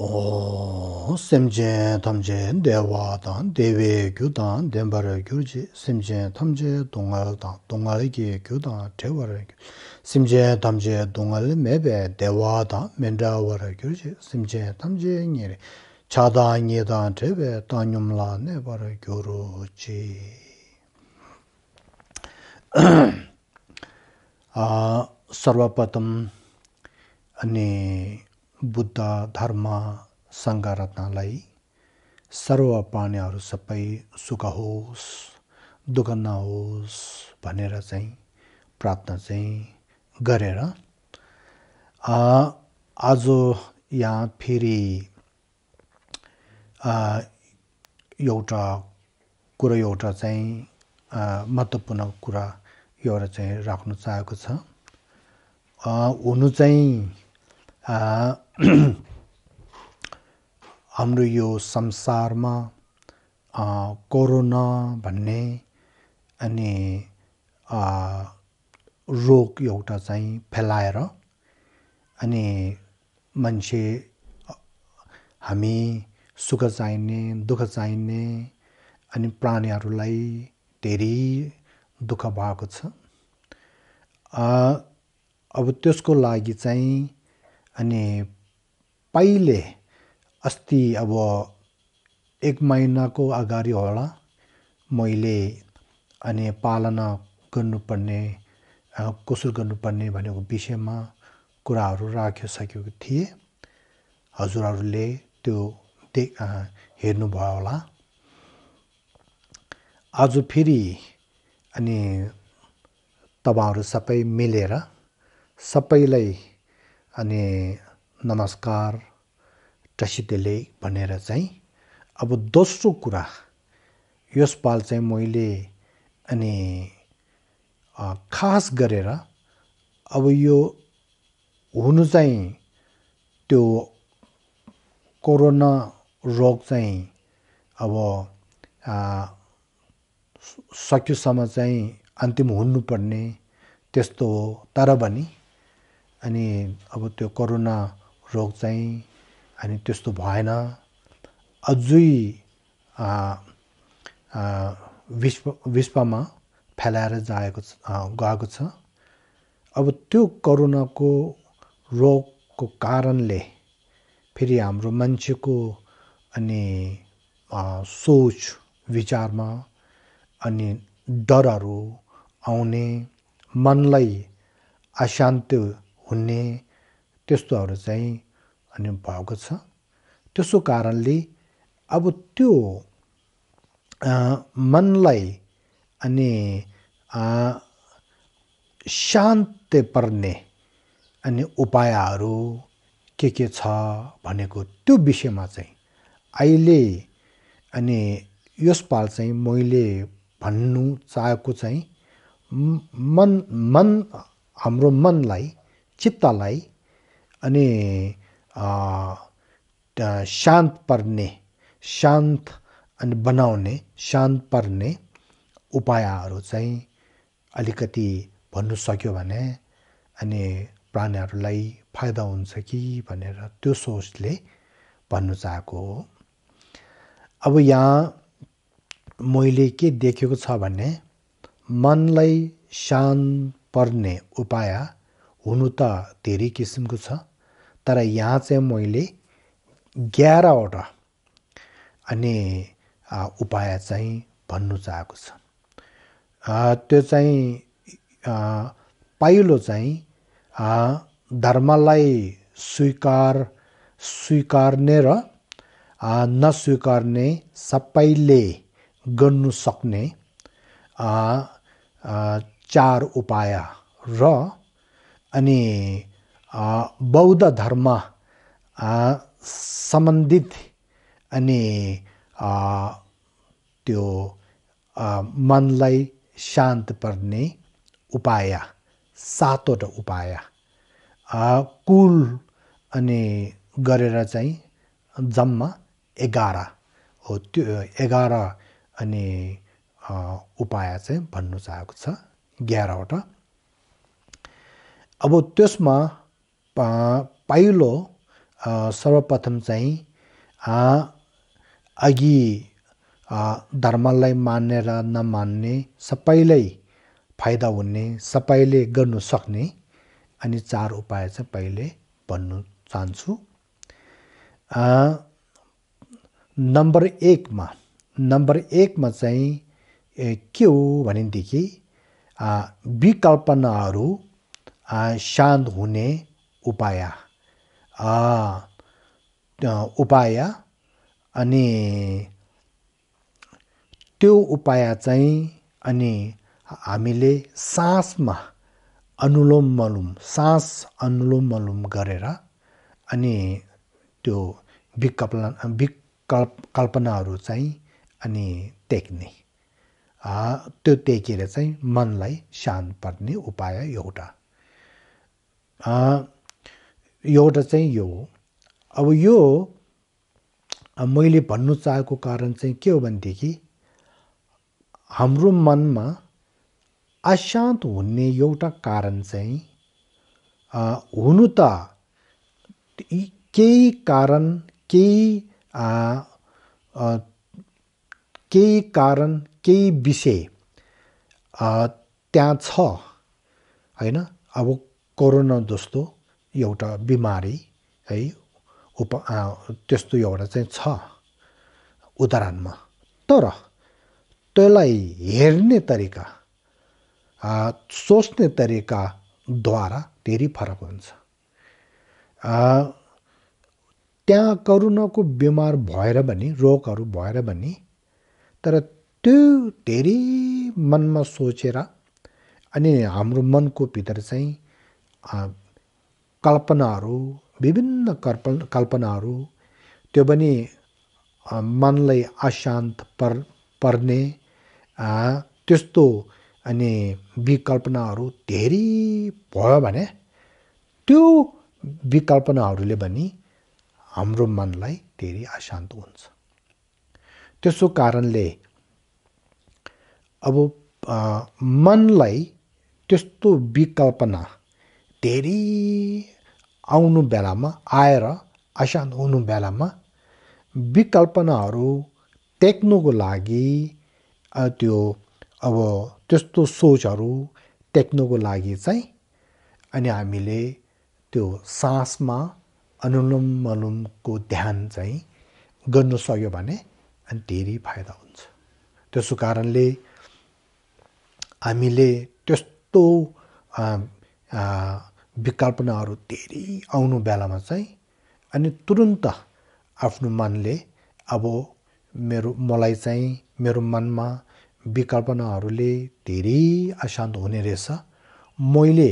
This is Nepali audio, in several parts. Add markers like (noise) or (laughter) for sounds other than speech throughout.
śeṃ caṃ tam caṃ devaādaṃ deve kyu taṃ dempaara kyu rūcī śeṃ caṃ tam caṃ dungal kaṃ dungali ki kyu taṃ treya vara kyu śeṃ caṃ tam caṃ dungali me sarvapatam Buddha धर्म सङ्गरत्नलाई सर्व पाण्यहरू सबै सुख होस् दुःख नहोस् भनेर चाहिँ प्रार्थना चाहिँ गरेर आज यहाँ फेरि एउटा कुरो एउटा चाहिँ महत्त्वपूर्ण कुरा एउटा चाहिँ राख्नु चाहेको छ हुनु चाहिँ (clears throat) हाम्रो यो संसारमा कोरोना भन्ने अनि रोग एउटा चाहिँ फैलाएर अनि मान्छे हामी सुख चाहिने दुःख चाहिने अनि प्राणीहरूलाई धेरै दुःख भएको छ अब त्यसको लागि चाहिँ अनि पहिले अस्ति अब एक महिनाको अगाडि होला मैले अनि पालना गर्नुपर्ने कसो गर्नुपर्ने भनेको विषयमा कुराहरू राखिसकेको थिएँ हजुरहरूले त्यो दे हेर्नुभयो होला आज फेरि अनि तपाईँहरू सबै मिलेर सबैलाई अनि नमस्कार टसितेले भनेर चाहिँ अब दोस्रो कुरा यसपाल चाहिँ मैले अनि खास गरेर अब यो हुनु चाहिँ त्यो कोरोना रोग चाहिँ अब सकेसम्म चाहिँ अन्तिम हुनुपर्ने त्यस्तो हो तर पनि अनि अब त्यो कोरोना रोग चाहिँ अनि त्यस्तो भएन अझै विश्व विश्वमा फैलाएर जाएको गएको छ अब त्यो कोरोनाको रोगको कारणले फेरि हाम्रो मान्छेको अनि सोच विचारमा अनि डरहरू आउने मनलाई अशान्त हुने त्यस्तोहरू चाहिँ अनि भएको छ त्यसो कारणले अब त्यो मनलाई अनि शान्त पर्ने अनि उपायहरू के के छ भनेको त्यो विषयमा चाहिँ अहिले अनि यसपाल चाहिँ मैले भन्नु चाहेको चाहिँ मन मन हाम्रो मनलाई चित्तलाई अनि शान्त पर्ने शान्त अनि बनाउने शान्त पर्ने उपायहरू चाहिँ अलिकति भन्नु सक्यो भने अनि प्राणीहरूलाई फाइदा हुन्छ कि भनेर त्यो सोचले भन्नु चाहेको हो अब यहाँ मैले के देखेको छ भने मनलाई शान्त पर्ने उपाय हुनु त धेरै किसिमको छ तर यहाँ चाहिँ मैले ग्यारवटा अनि उपाय चाहिँ भन्नु चाहेको छ त्यो चाहिँ पहिलो चाहिँ धर्मलाई स्वीकार स्वीकार्ने र नस्वीकार्ने सबैले गर्नु सक्ने चार उपाय र अनि बौद्ध धर्म सम्बन्धित अनि त्यो मनलाई शान्त पर्ने उपाय सातवटा उपाय कुल अनि गरेर चाहिँ जम्मा एघार हो त्यो एघार अनि उपाय चाहिँ भन्नु चाहेको छ एघारवटा अब त्यसमा पहिलो सर्वप्रथम चाहिँ अघि धर्मलाई मान्ने र नमान्ने सबैलाई फाइदा हुने सबैले गर्नु सक्ने अनि चार उपाय चाहिँ पहिले भन्नु चाहन्छु नम्बर एकमा नम्बर एकमा चाहिँ के हो भनेदेखि विकल्पनाहरू शान्त हुने उपाय उपाय अनि त्यो उपाय चाहिँ अनि हामीले सासमा अनुलोम मलुम सास अनुलोम मलुम गरेर अनि त्यो विकल्प विकल्प कल्पनाहरू चाहिँ अनि तेक्ने त्यो तेकेर चाहिँ मनलाई शान्त पार्ने उपाय एउटा एउटा चाहिँ यो हो अब यो मैले भन्नु चाहेको कारण चाहिँ के हो भनेदेखि हाम्रो मनमा अशान्त हुने एउटा कारण चाहिँ हुनु त केही कारण केही केही कारण केही विषय त्यहाँ छ होइन अब कोरोना जस्तो एउटा बिमारी है उप त्यस्तो एउटा चाहिँ छ उदाहरणमा तर त्यसलाई हेर्ने तरिका सोच्ने तरिकाद्वारा धेरै फरक हुन्छ त्यहाँ कोरोनाको बिमार भएर पनि रोगहरू भएर पनि तर त्यो धेरै मनमा सोचेर अनि हाम्रो मनको भित्र चाहिँ कल्पनाहरू विभिन्न कल्प कल्पनाहरू त्यो पनि मनलाई अशान्त पर् पर्ने त्यस्तो अनि विकल्पनाहरू धेरै भयो भने त्यो विकल्पनाहरूले पनि हाम्रो मनलाई धेरै अशान्त हुन्छ त्यसो कारणले अब मनलाई त्यस्तो विकल्पना धेरै आउनु बेलामा आएर अशान्त हुनु बेलामा विकल्पनाहरू टेक्नुको लागि त्यो अब त्यस्तो सोचहरू टेक्नुको लागि चाहिँ अनि हामीले त्यो सासमा अनुलोम अनुलोमको ध्यान चाहिँ गर्नु सक्यो भने अनि धेरै फाइदा हुन्छ त्यसो कारणले हामीले त्यस्तो विकल्पनाहरू धेरै आउनु बेलामा चाहिँ अनि तुरुन्त आफ्नो मनले अब मेरो मलाई चाहिँ मेरो मनमा विकल्पनाहरूले धेरै अशान्त हुने रहेछ मैले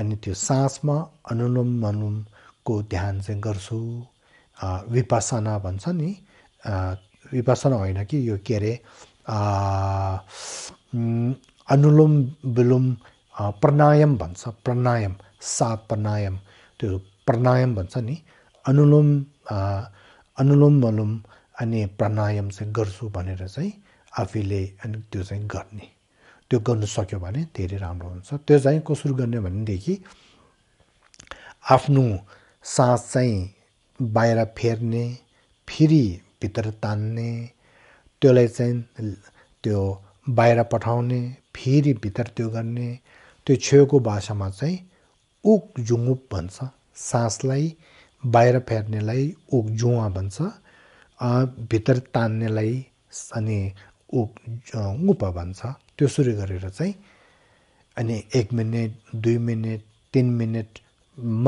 अनि त्यो सासमा अनुलोम मनुमको ध्यान चाहिँ गर्छु विपासना भन्छ नि विपासना होइन कि यो के अरे अनुलोम विलोम प्राणायाम भन्छ प्राणायाम सा प्राणायाम त्यो प्राणायाम भन्छ नि अनुलोम अनुलोम मलोम अनि प्राणायाम चाहिँ गर्छु भनेर चाहिँ आफैले अनि त्यो चाहिँ गर्ने त्यो गर्नु सक्यो भने धेरै राम्रो हुन्छ त्यो चाहिँ कसरी गर्ने भनेदेखि आफ्नो सास चाहिँ बाहिर फेर्ने फेरि भित्र तान्ने त्यसलाई चाहिँ त्यो बाहिर पठाउने फेरि भित्र त्यो गर्ने त्यो छेउको भाषामा चाहिँ उक जुङुप भन्छ सासलाई बाहिर फेर्नेलाई उक जुवा भन्छ भित्र तान्नेलाई अनि उक उप भन्छ सुरु गरेर चाहिँ अनि एक मिनट दुई मिनट तिन मिनट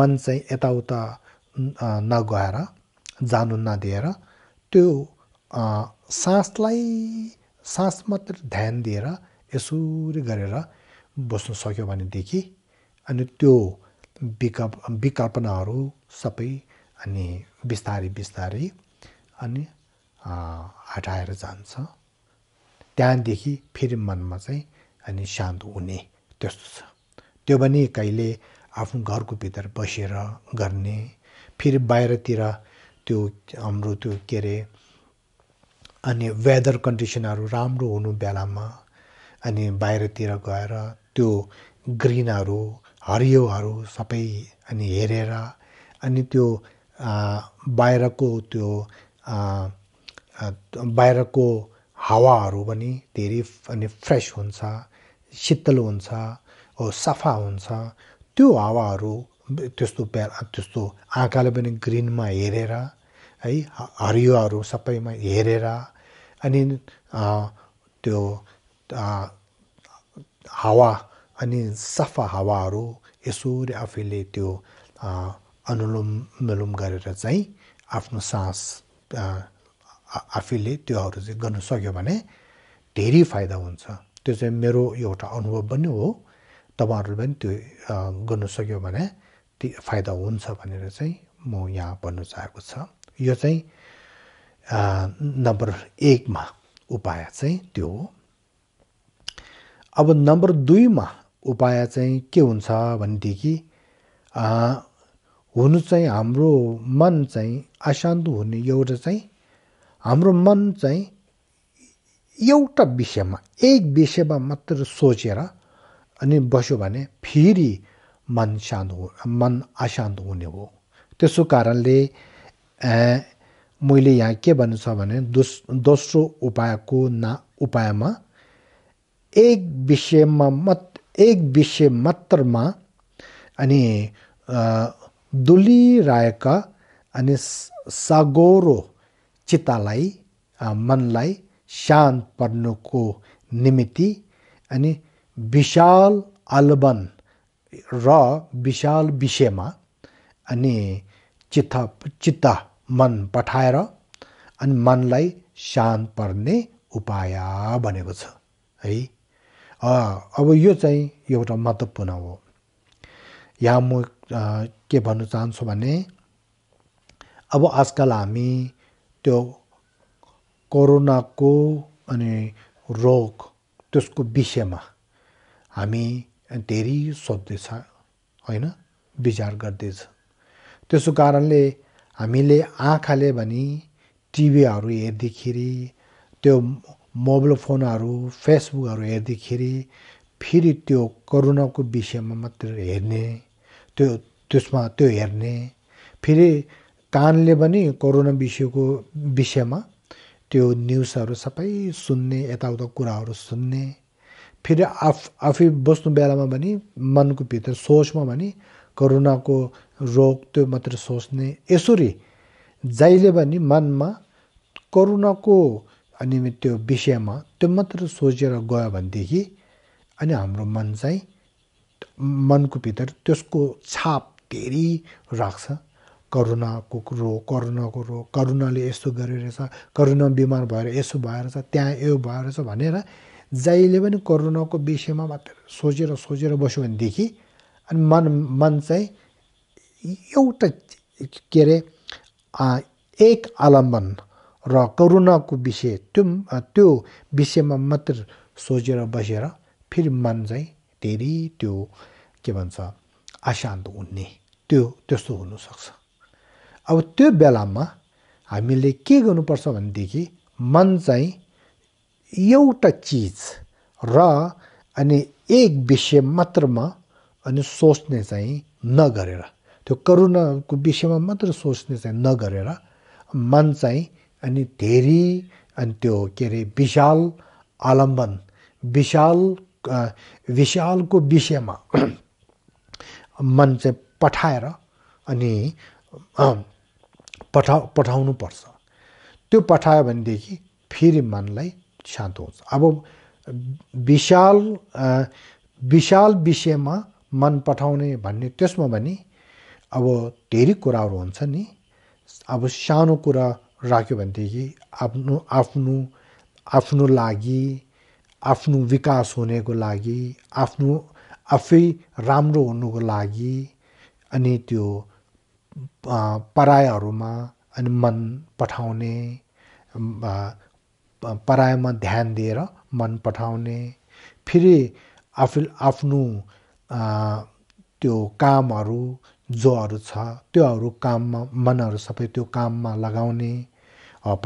मन चाहिँ यताउता नगएर जानु नदिएर त्यो सासलाई सास मात्र ध्यान दिएर यसरी गरेर बस्नु सक्यो भनेदेखि अनि त्यो विकल्प विकल्पनाहरू सबै अनि बिस्तारै बिस्तारै अनि हटाएर जान्छ त्यहाँदेखि फेरि मनमा चाहिँ अनि शान्त हुने त्यस्तो छ त्यो पनि कहिले आफ्नो घरको भित्र बसेर गर्ने फेरि बाहिरतिर त्यो हाम्रो त्यो के अरे अनि वेदर कन्डिसनहरू राम्रो हुनु बेलामा अनि बाहिरतिर गएर त्यो ग्रिनहरू हरियोहरू सबै अनि हेरेर अनि त्यो बाहिरको त्यो बाहिरको हावाहरू पनि धेरै अनि फ्रेस हुन्छ शीतल हुन्छ हो सफा हुन्छ त्यो हावाहरू त्यस्तो त्यस्तो आँखाले पनि ग्रिनमा हेरेर है हरियोहरू सबैमा हेरेर अनि त्यो हावा अनि सफा हावाहरू यसरी आफैले त्यो अनुलोम विलोम गरेर चाहिँ आफ्नो सास आफैले त्योहरू चाहिँ गर्नु सक्यो भने धेरै फाइदा हुन्छ त्यो चाहिँ मेरो एउटा अनुभव पनि हो तपाईँहरूले पनि त्यो गर्नु सक्यो भने ती फाइदा हुन्छ भनेर चाहिँ म यहाँ भन्न चाहेको छ यो चाहिँ नम्बर एकमा उपाय चाहिँ त्यो हो अब नम्बर दुईमा उपाय चाहिँ के हुन्छ भनेदेखि हुनु चाहिँ हाम्रो मन चाहिँ अशान्त हुने एउटा चाहिँ हाम्रो मन चाहिँ एउटा विषयमा एक विषयमा मात्र सोचेर अनि बस्यो भने फेरि मन शान्त हो मन अशान्त हुने हो त्यसो कारणले मैले यहाँ के भन्नु छ भने दोस दोस्रो उपायको ना उपायमा एक विषयमा मत एक विषय मात्रमा अनि रायका अनि सागोरो चितालाई मनलाई शान्त पर्नुको निमित्ति अनि विशाल आलबन र विशाल विषयमा अनि चित्त चित्त मन पठाएर अनि मनलाई शान्त पर्ने उपाय भनेको छ है अब यो चाहिँ एउटा महत्त्वपूर्ण हो यहाँ म के भन्न चाहन्छु भने अब आजकल हामी त्यो कोरोनाको अनि रोग त्यसको विषयमा हामी धेरै सोध्दैछ होइन विचार गर्दैछ त्यसो कारणले हामीले आँखाले भने टिभीहरू हेर्दाखेरि त्यो मोबाइल फोनहरू फेसबुकहरू हेर्दाखेरि फेरि त्यो कोरोनाको विषयमा मात्र हेर्ने त्यो त्यसमा त्यो हेर्ने फेरि कानले पनि कोरोना विषयको विषयमा त्यो न्युजहरू सबै सुन्ने यताउता कुराहरू सुन्ने फेरि आफ आफै बस्नु बेलामा पनि मनको भित्र सोचमा पनि कोरोनाको रोग त्यो मात्र सोच्ने यसरी जहिले पनि मनमा कोरोनाको अनि त्यो विषयमा त्यो मात्र सोचेर गयो भनेदेखि अनि हाम्रो मन चाहिँ मनको भित्र त्यसको छाप धेरै राख्छ करुणाको कुरो करुणाको रोग करुणाले यस्तो गरिरहेछ करुणा बिमार भएर यसो भएर छ त्यहाँ यो भएर छ भनेर जहिले पनि करुणाको विषयमा मात्र सोचेर सोचेर बस्यो भनेदेखि अनि मन मन चाहिँ एउटा के अरे एक आलम्बन र करुणाको विषय त्यो त्यो विषयमा मात्र सोचेर बसेर फेरि मन चाहिँ धेरै त्यो के भन्छ अशान्त हुने त्यो त्यस्तो हुनसक्छ अब त्यो बेलामा हामीले के गर्नुपर्छ भनेदेखि मन चाहिँ एउटा चिज र अनि एक विषय मात्रमा अनि सोच्ने चाहिँ नगरेर त्यो करुणाको विषयमा मात्र सोच्ने चाहिँ नगरेर मन चाहिँ अनि धेरै अनि त्यो के अरे विशाल आलम्बन विशाल विशालको विषयमा मन चाहिँ पठाएर अनि पठा पर्छ त्यो पठायो भनेदेखि फेरि मनलाई शान्त हुन्छ अब विशाल विशाल विषयमा मन पठाउने भन्ने त्यसमा पनि अब धेरै कुराहरू हुन्छ नि अब सानो कुरा राख्यो भनेदेखि आफ्नो आफ्नो आफ्नो लागि आफ्नो विकास हुनेको लागि आफ्नो आफै राम्रो हुनुको लागि अनि त्यो परायहरूमा अनि मन पठाउने परायमा ध्यान दिएर मन पठाउने फेरि आफू आफ्नो त्यो कामहरू जोहरू छ त्योहरू काममा मनहरू सबै त्यो काममा लगाउने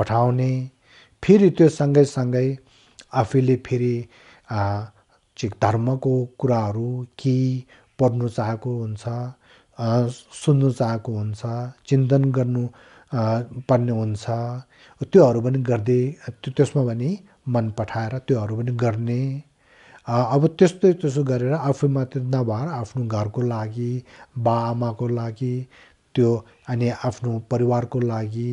पठाउने फेरि त्यो सँगै सँगै आफैले फेरि धर्मको कुराहरू के पढ्नु चाहेको हुन्छ सुन्नु चाहेको हुन्छ चिन्तन गर्नु पर्ने हुन्छ त्योहरू पनि गर्दै त्यसमा पनि मन पठाएर त्योहरू पनि गर्ने अब त्यस्तै त्यसो गरेर आफू मात्र नभएर आफ्नो घरको लागि बा आमाको लागि त्यो अनि आफ्नो परिवारको लागि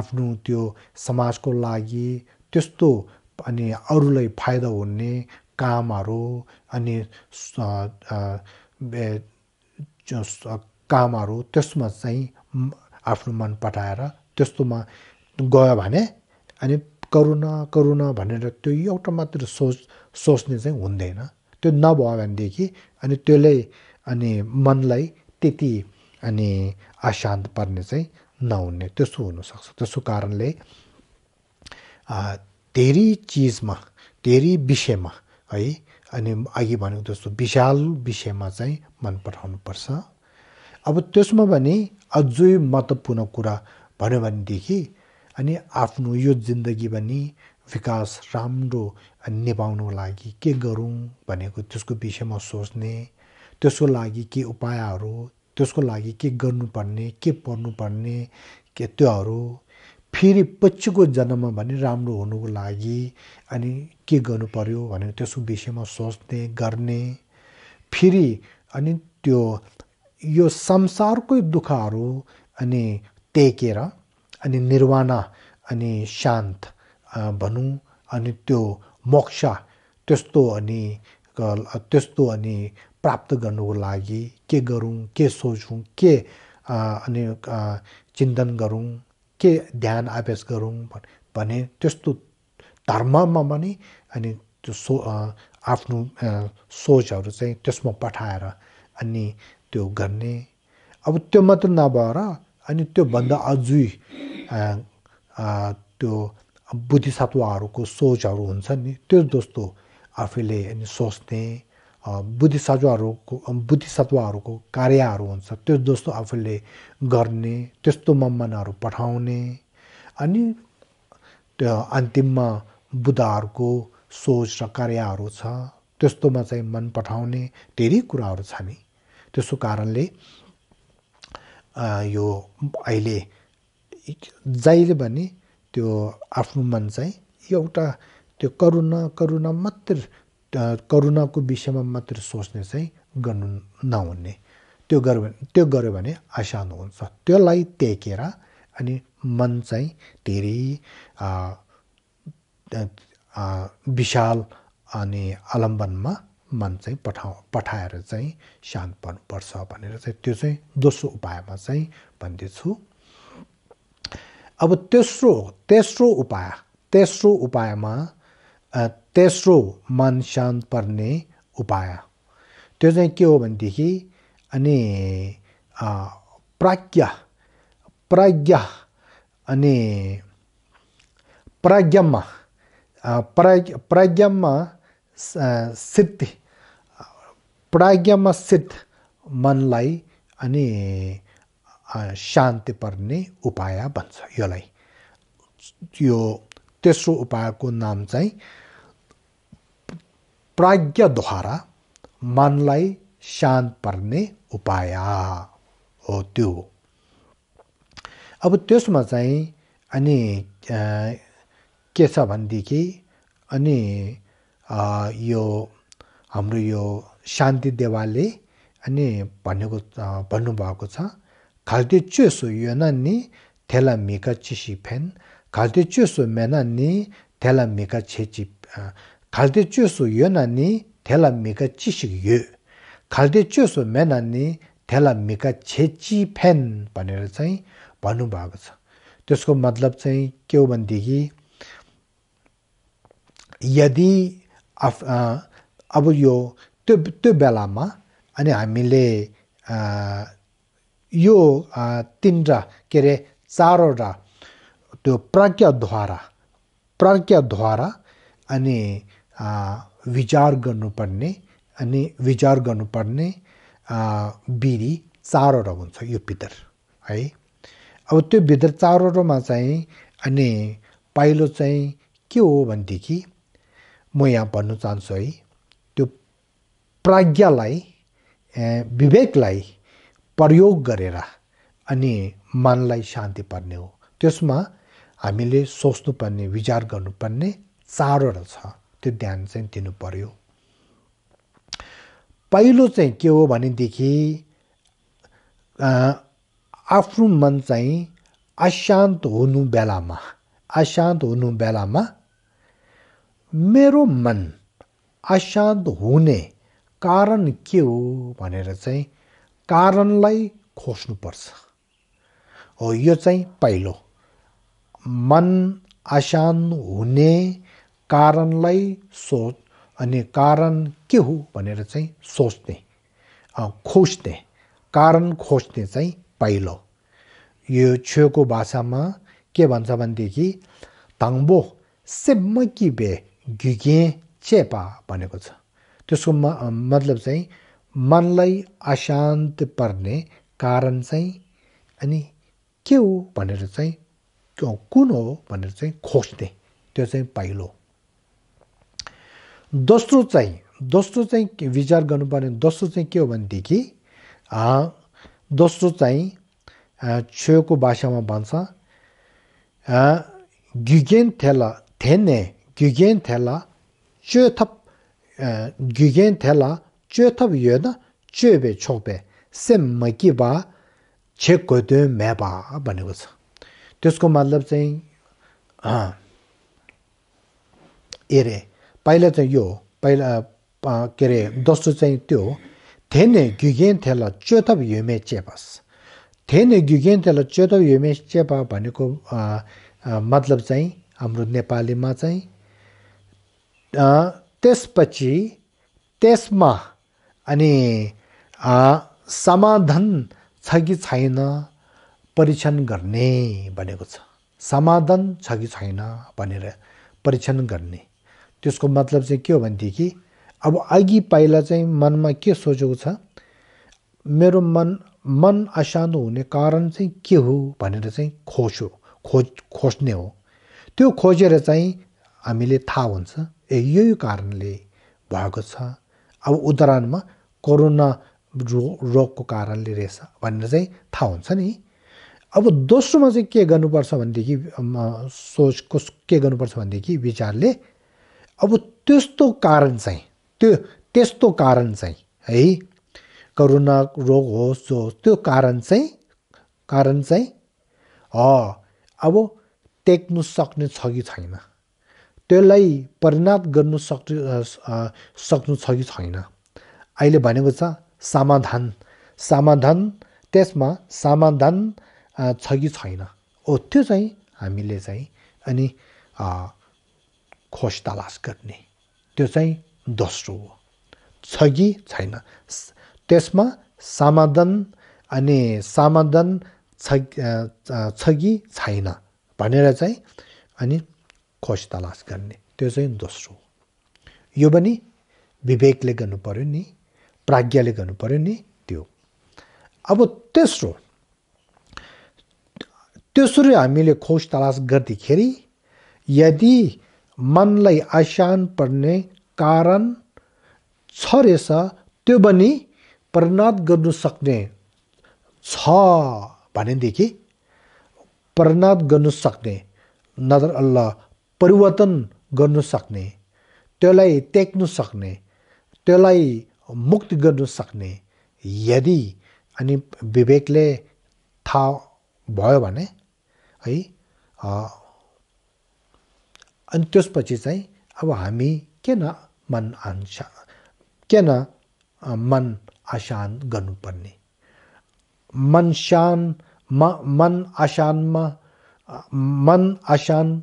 आफ्नो त्यो समाजको लागि त्यस्तो अनि अरूलाई फाइदा हुने कामहरू अनि कामहरू त्यसमा चाहिँ आफ्नो मन पठाएर त्यस्तोमा गयो भने अनि करुणा करुणा भनेर त्यो एउटा मात्र सोच सोच्ने चाहिँ हुँदैन त्यो नभयो भनेदेखि अनि त्यसले अनि मनलाई त्यति अनि अशान्त पर्ने चाहिँ नहुने त्यसो हुनसक्छ त्यसो कारणले धेरै चिजमा धेरै विषयमा है अनि अघि भनेको जस्तो विशाल विषयमा चाहिँ मन पर्छ अब त्यसमा पनि अझै महत्त्वपूर्ण कुरा भन्यो भनेदेखि अनि आफ्नो यो जिन्दगी पनि विकास राम्रो निभाउनु लागि के गरौँ भनेको त्यसको विषयमा सोच्ने त्यसको लागि के उपायहरू त्यसको लागि के गर्नुपर्ने के पढ्नुपर्ने के त्योहरू फेरि पछिको जन्ममा भने राम्रो हुनुको लागि अनि के गर्नु पर्यो भने त्यसको विषयमा सोच्ने गर्ने फेरि अनि त्यो यो संसारकै दुःखहरू अनि टेकेर अनि निर्वाणा अनि शान्त भनौँ अनि त्यो मोक्ष त्यस्तो अनि त्यस्तो अनि प्राप्त गर्नुको लागि के गरौँ के सोचौँ के अनि चिन्तन गरौँ के ध्यान अभ्यास गरौँ भने त्यस्तो धर्ममा पनि अनि त्यो सो आफ्नो सोचहरू चाहिँ त्यसमा पठाएर अनि त्यो गर्ने अब त्यो मात्र नभएर अनि त्योभन्दा अझै त्यो बुद्धिसत्वहरूको सोचहरू हुन्छ नि त्यो जस्तो आफूले अनि सोच्ने बुद्धिसत्वहरूको बुद्धिसत्वहरूको कार्यहरू हुन्छ त्यो जस्तो आफूले गर्ने त्यस्तो मनहरू पठाउने अनि त्यो अन्तिममा बुद्धहरूको सोच र कार्यहरू छ त्यस्तोमा चाहिँ मन पठाउने धेरै कुराहरू छ नि त्यसको कारणले यो अहिले जहिले भने त्यो आफ्नो मन चाहिँ एउटा त्यो करुणा करुणा मात्र करुणाको विषयमा मात्र सोच्ने चाहिँ गर्नु नहुने त्यो गर्यो भने त्यो गर्यो भने आसान हुन्छ त्यसलाई त्यागेर अनि मन चाहिँ धेरै विशाल अनि आलम्बनमा मन चाहिँ पठाउ पठाएर चाहिँ शान्त पर्नुपर्छ भनेर चाहिँ त्यो चाहिँ दोस्रो उपायमा चाहिँ भन्दैछु अब तेस्रो तेस्रो उपाय तेस्रो उपायमा तेस्रो मन शान्त पर्ने उपाय त्यो चाहिँ के हो भनेदेखि अनि प्राज्ञा प्राज्ञा अनि प्राज्ञमा प्राज्ञ प्राज्ञमा सिद्धि प्राज्ञमा सिद्ध मनलाई अनि शान्ति पर्ने उपाय भन्छ यसलाई यो तेस्रो उपायको नाम चाहिँ प्राज्ञद्वारा मनलाई शान्त पर्ने उपाय हो त्यो अब त्यसमा चाहिँ अनि के छ भनेदेखि अनि यो हाम्रो यो शान्ति देवालले अनि भनेको भन्नुभएको छ 갈데 쮸소 유나니 치시펜 미카 치시 펜 메나니 텔라 미카 체치 갈데 쮸소 유나니 텔라 미카 치시 유 갈데 쮸소 메나니 텔라 미카 체치 펜 바네르 차이 바누 त्यसको मतलब चाहिँ के हो कि यदि अब यो त्यो त्यो बेलामा अनि हामीले यो तिनवटा के अरे चारवटा त्यो प्रज्ञाद्वारा प्रज्ञाद्वारा अनि विचार गर्नुपर्ने अनि विचार गर्नुपर्ने विधि चारवटा हुन्छ यो भित्र है अब त्यो भित्र चारवटामा चाहिँ अनि पाइलो चाहिँ के हो भनेदेखि म यहाँ भन्न चाहन्छु है त्यो प्राज्ञालाई विवेकलाई प्रयोग गरेर अनि मनलाई शान्ति पर्ने हो त्यसमा हामीले सोच्नुपर्ने विचार गर्नुपर्ने चारवटा छ त्यो ध्यान चाहिँ दिनु पर्यो पहिलो चाहिँ के हो भनेदेखि आफ्नो मन चाहिँ अशान्त हुनु बेलामा अशान्त हुनु बेलामा मेरो मन अशान्त हुने कारण के हो भनेर चाहिँ कारणलाई खोज्नुपर्छ हो यो चाहिँ पहिलो मन अशान्त हुने कारणलाई सोच अनि कारण के हो भनेर चाहिँ सोच्ने खोज्ने कारण खोज्ने चाहिँ पहिलो यो छेउको भाषामा के भन्छ भनेदेखि ताङ्बो सेम्मकी बे घिघे चेपा भनेको छ त्यसको म मतलब चाहिँ मनलाई अशान्त पर्ने कारण चाहिँ अनि के हो भनेर चाहिँ कुन हो भनेर चाहिँ खोज्ने त्यो चाहिँ पहिलो दोस्रो चाहिँ दोस्रो चाहिँ विचार गर्नुपर्ने दोस्रो चाहिँ के हो भनेदेखि दोस्रो चाहिँ छेउको भाषामा भन्छ ग्युगेन थेला थेने ग्युगेन थेला चेथप ग्युगेन थेला chö tab yö na chö bè chok bè sem ma ki ba che go dö me ba ba ni gus. Tis ko ma lab zeng ere, bai la zeng yo, bai la kere dostu zeng tiyo, tenne gyu चाहिँ te la chö tab yö me che bas. chö yö me che ba ko amru Nepali ma अनि समाधान छ कि छैन परीक्षण गर्ने भनेको छ समाधान छ कि छैन भनेर परीक्षण गर्ने त्यसको मतलब चाहिँ के हो भनेदेखि अब अघि पहिला चाहिँ मनमा के सोचेको छ मेरो मन मन अशान्त हुने कारण चाहिँ के हो भनेर चाहिँ खोज्यो खोज खोज्ने हो त्यो खोजेर चाहिँ हामीले थाहा हुन्छ ए यही कारणले भएको छ अब उदाहरणमा कोरोना रो रोगको कारणले रहेछ भनेर चाहिँ थाहा हुन्छ नि अब दोस्रोमा चाहिँ के गर्नुपर्छ भनेदेखि सोच कस के गर्नुपर्छ भनेदेखि विचारले अब त्यस्तो कारण चाहिँ त्यो त्यस्तो कारण चाहिँ है कोरोना रोग होस् जो त्यो कारण चाहिँ कारण चाहिँ अब टेक्नु सक्ने छ कि छैन त्यसलाई परिणत गर्नु सक्नु सक्नु छ कि छैन अहिले भनेको छ समाधान समाधान त्यसमा समाधान छ कि छैन हो त्यो चाहिँ हामीले चाहिँ अनि खोज तलास गर्ने त्यो चाहिँ दोस्रो हो छ कि छैन त्यसमा समाधान अनि समाधान छ छ कि छैन भनेर चाहिँ अनि खोज तलास गर्ने त्यो चाहिँ दोस्रो हो यो पनि विवेकले गर्नु पऱ्यो नि प्राज्ञाले गर्नु पऱ्यो नि त्यो अब तेस्रो त्यसरी हामीले खोज तलास गर्दाखेरि यदि मनलाई आसान पर्ने कारण छ रहेछ त्यो पनि परिणत गर्नु सक्ने छ भनेदेखि परिणत गर्नु सक्ने नजर अल्लाह परिवर्तन गर्नु सक्ने त्यसलाई त्याक्नु सक्ने त्यसलाई मुक्त गर्न सक्ने यदि अनि विवेकले थाहा भयो भने है अनि त्यसपछि चाहिँ अब हामी किन मन के किन मन अशान्त गर्नुपर्ने मन शान म मन अशानमा मन अशान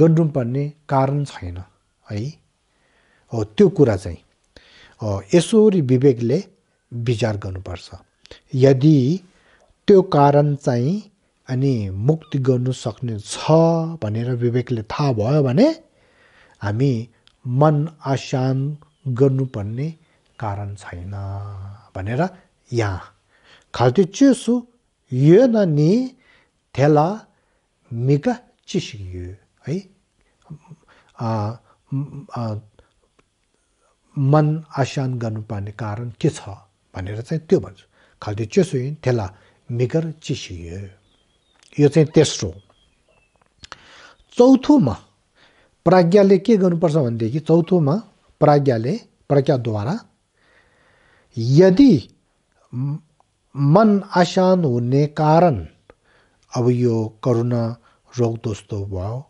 गर्नुपर्ने कारण छैन है हो त्यो कुरा चाहिँ यसरी विवेकले विचार गर्नुपर्छ यदि त्यो कारण चाहिँ अनि मुक्ति गर्नु सक्ने छ भनेर विवेकले थाहा भयो भने हामी मन अशान्त गर्नुपर्ने कारण छैन भनेर यहाँ खालि चिसो यो न नि थेला मिका चिसियो है मन आसान गर्नुपर्ने कारण के छ भनेर चाहिँ त्यो भन्छु खाल्टे चेसो थेला मिगर चिसियो यो चाहिँ तेस्रो चौथोमा प्राज्ञाले के गर्नुपर्छ भनेदेखि चौथोमा प्राज्ञाले प्रज्ञाद्वारा यदि मन आसान हुने कारण अब यो करुणा रोग दोस्तो भयो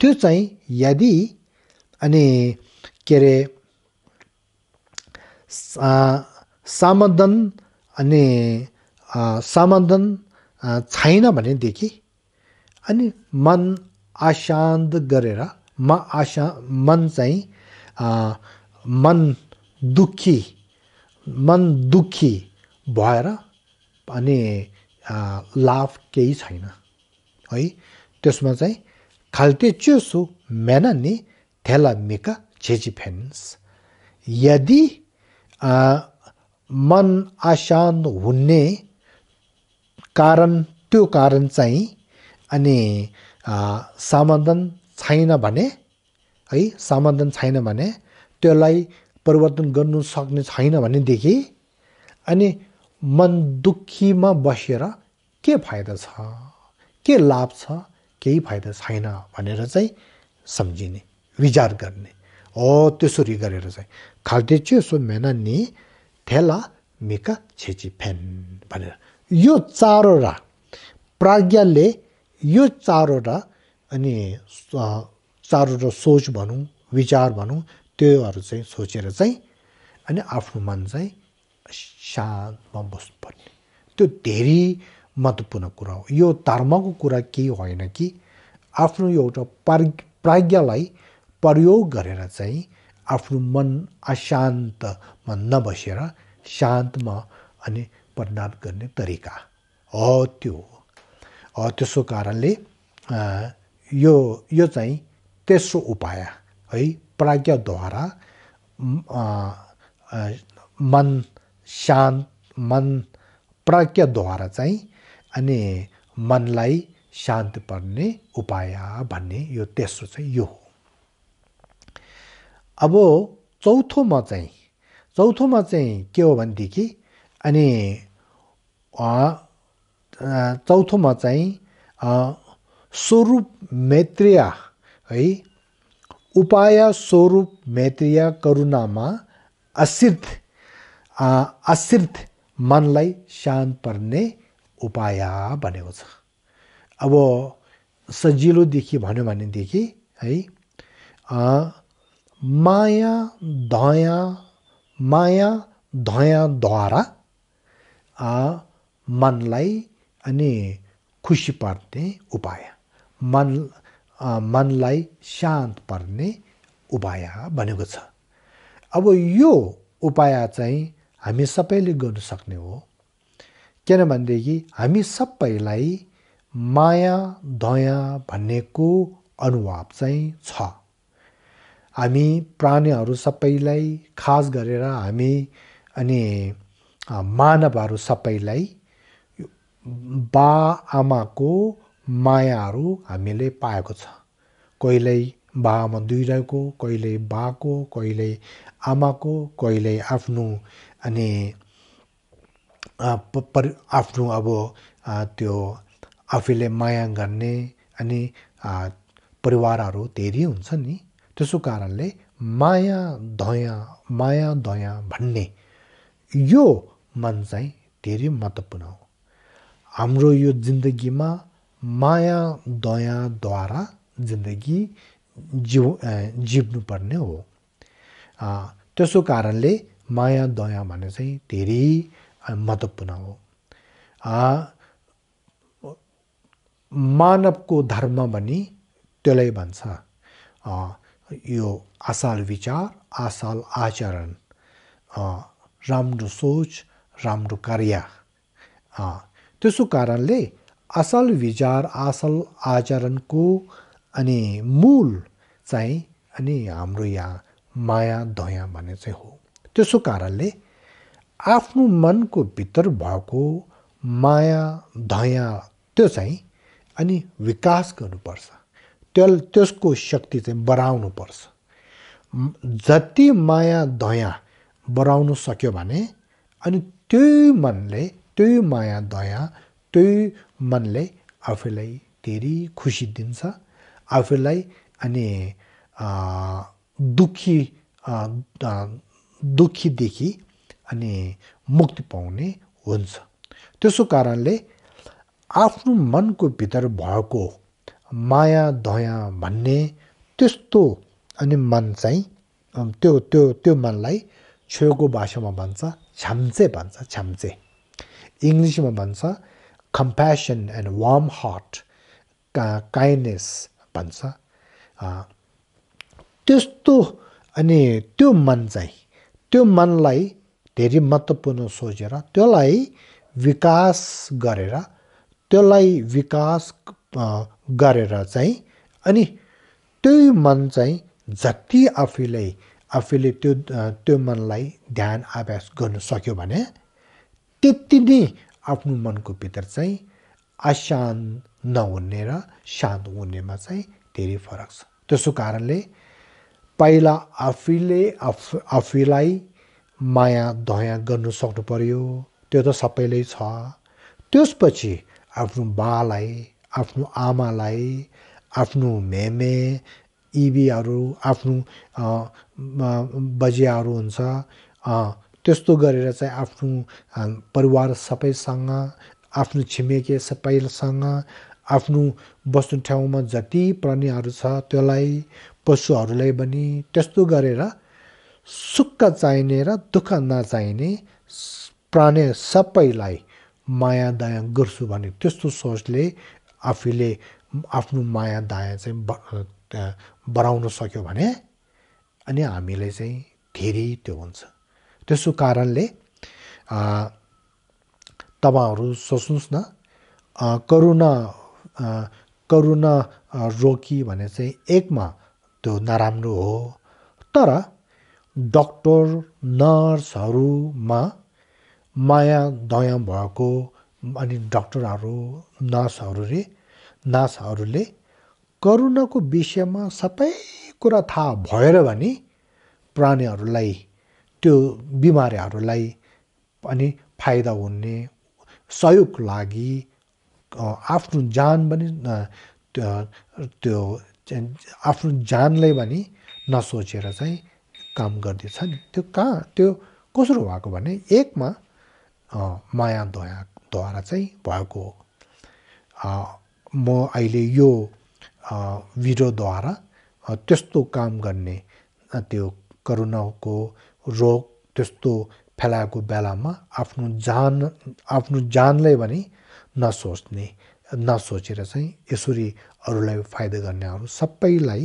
त्यो चाहिँ यदि अनि के अरे सामदन अनि सामदन छैन भनेदेखि अनि मन अशान्त गरेर म आशा मन चाहिँ मन दुखी मन दुःखी भएर अनि लाभ केही छैन है त्यसमा चाहिँ खाल्टे चुसु मेन नि थेला मेका छेची फेन्स यदि मन अशान्त हुने कारण त्यो कारण चाहिँ अनि समाधान छैन भने है समाधान छैन भने त्यसलाई परिवर्तन गर्नु सक्ने छैन भनेदेखि अनि मन दुःखीमा बसेर के फाइदा छ के लाभ छ केही फाइदा छैन भनेर चाहिँ सम्झिने विचार गर्ने हो त्यसरी गरेर चाहिँ सो 갈대치에 소면하니 텔라 미카 체지펜 바네 यो 짜로라 프라갸레 यो 짜로라 अनि चारोटो सोच भनौँ विचार भनौँ त्योहरू चाहिँ सोचेर चाहिँ अनि आफ्नो मन चाहिँ शान्तमा बस्नुपर्ने त्यो धेरै महत्त्वपूर्ण कुरा हो यो धर्मको कुरा केही होइन कि आफ्नो एउटा प्राज्ञालाई प्रयोग गरेर चाहिँ आफ्नो मन अशान्तमा नबसेर शान्तमा अनि परिणाम गर्ने तरिका हो त्यो हो त्यसो कारणले यो यो चाहिँ तेस्रो उपाय है प्राज्ञद्वारा मन शान्त मन प्राज्ञद्वारा चाहिँ अनि मनलाई शान्त पर्ने उपाय भन्ने यो तेस्रो चाहिँ यो हो अब चौथोमा चाहिँ चौथोमा चाहिँ के हो भनेदेखि अनि चौथोमा चाहिँ स्वरूप मैत्रिया है उपाय स्वरूप मैत्रिया करुणामा असिर्थ असिर्थ मनलाई शान्त पर्ने उपाय भनेको छ अब सजिलोदेखि भन्यो भनेदेखि है माया धया माया धयाद्वारा मनलाई अनि खुसी पार्ने उपाय मन मनलाई शान्त पार्ने उपाय भनेको छ अब यो उपाय चाहिँ हामी सबैले गर्नु सक्ने हो किनभनेदेखि हामी सबैलाई माया धया भन्नेको अनुभव चाहिँ छ हामी प्राणीहरू सबैलाई खास गरेर हामी अनि मानवहरू सबैलाई बा आमाको मायाहरू हामीले पाएको छ कहिले बा आमा दुइटाको कहिले बाको कहिल्यै आमाको कहिल्यै आफ्नो अनि परि आफ्नो अब त्यो आफैले माया गर्ने अनि परिवारहरू धेरै हुन्छ नि त्यसो कारणले माया धयाँ माया धयाँ भन्ने यो मन चाहिँ धेरै महत्त्वपूर्ण हो हाम्रो यो जिन्दगीमा माया दयाँद्वारा जिन्दगी जिउ जिप्नुपर्ने हो त्यसो कारणले माया दया भने चाहिँ धेरै महत्त्वपूर्ण हो मानवको धर्म भनी त्यसलाई भन्छ यो असल विचार असल आचरण राम्रो सोच राम्रो कार्य त्यसो कारणले असल विचार असल आचरणको अनि मूल चाहिँ अनि हाम्रो यहाँ माया दया भन्ने चाहिँ हो त्यसो कारणले आफ्नो मनको भित्र भएको माया दया त्यो चाहिँ अनि विकास गर्नुपर्छ त्यस त्यसको शक्ति चाहिँ बढाउनु पर्छ जति माया दया बढाउनु सक्यो भने अनि त्यही मनले त्यही माया दया त्यही मनले आफैलाई धेरै खुसी दिन्छ आफैलाई अनि दुखी दुःखीदेखि अनि मुक्ति पाउने हुन्छ त्यसो कारणले आफ्नो मनको भित्र भएको माया दया भन्ने त्यस्तो अनि मन चाहिँ त्यो त्यो त्यो मनलाई छेउको भाषामा भन्छ छ्याम्चे भन्छ छ्याम्चे इङ्ग्लिसमा भन्छ कम्प्यासन एन्ड वार्म हार्ट का काइन्डनेस भन्छ त्यस्तो अनि त्यो मन चाहिँ त्यो मनलाई धेरै महत्त्वपूर्ण सोचेर त्यसलाई विकास गरेर त्यसलाई विकास गरेर चाहिँ अनि त्यही मन चाहिँ जति आफैले आफैले त्यो त्यो मनलाई ध्यान अभ्यास गर्नु सक्यो भने त्यति नै आफ्नो मनको भित्र चाहिँ अशान्त नहुने र शान्त हुनेमा चाहिँ धेरै फरक छ त्यसो कारणले पहिला आफैले आफ आफैलाई माया दया गर्नु सक्नु पर्यो त्यो त सबैले छ त्यसपछि आफ्नो बालाई आफ्नो आमालाई आफ्नो मेमे इबीहरू आफ्नो बजियाहरू हुन्छ त्यस्तो गरेर चाहिँ आफ्नो परिवार सबैसँग आफ्नो छिमेकी सबैसँग आफ्नो बस्नु ठाउँमा जति प्राणीहरू छ त्यसलाई पशुहरूलाई पनि त्यस्तो गरेर सुख चाहिने र दुःख नचाहिने प्राणी सबैलाई माया दया गर्छु भने त्यस्तो सोचले आफूले आफ्नो माया दाया चाहिँ बढाउन सक्यो भने अनि हामीले चाहिँ धेरै त्यो हुन्छ त्यसो कारणले तपाईँहरू सोच्नुहोस् न करुणा करुणा रोकी भने चाहिँ एकमा त्यो नराम्रो हो तर डक्टर नर्सहरूमा माया दया भएको अनि डक्टरहरू नर्सहरूले नर्सहरूले करुणाको विषयमा सबै कुरा थाहा भएर भने प्राणीहरूलाई त्यो बिमारीहरूलाई अनि फाइदा हुने सहयोग लागि आफ्नो जान पनि त्यो आफ्नो जानलाई पनि नसोचेर चाहिँ काम गर्दैछ नि त्यो कहाँ त्यो कसरी भएको भने एकमा माया दया द्वारा चाहिँ भएको हो म अहिले यो विरोद्वारा त्यस्तो काम गर्ने त्यो करुणाको रोग त्यस्तो फैलाएको बेलामा आफ्नो जान आफ्नो जानलाई पनि नसोच्ने नसोचेर चाहिँ यसरी अरूलाई फाइदा गर्नेहरू सबैलाई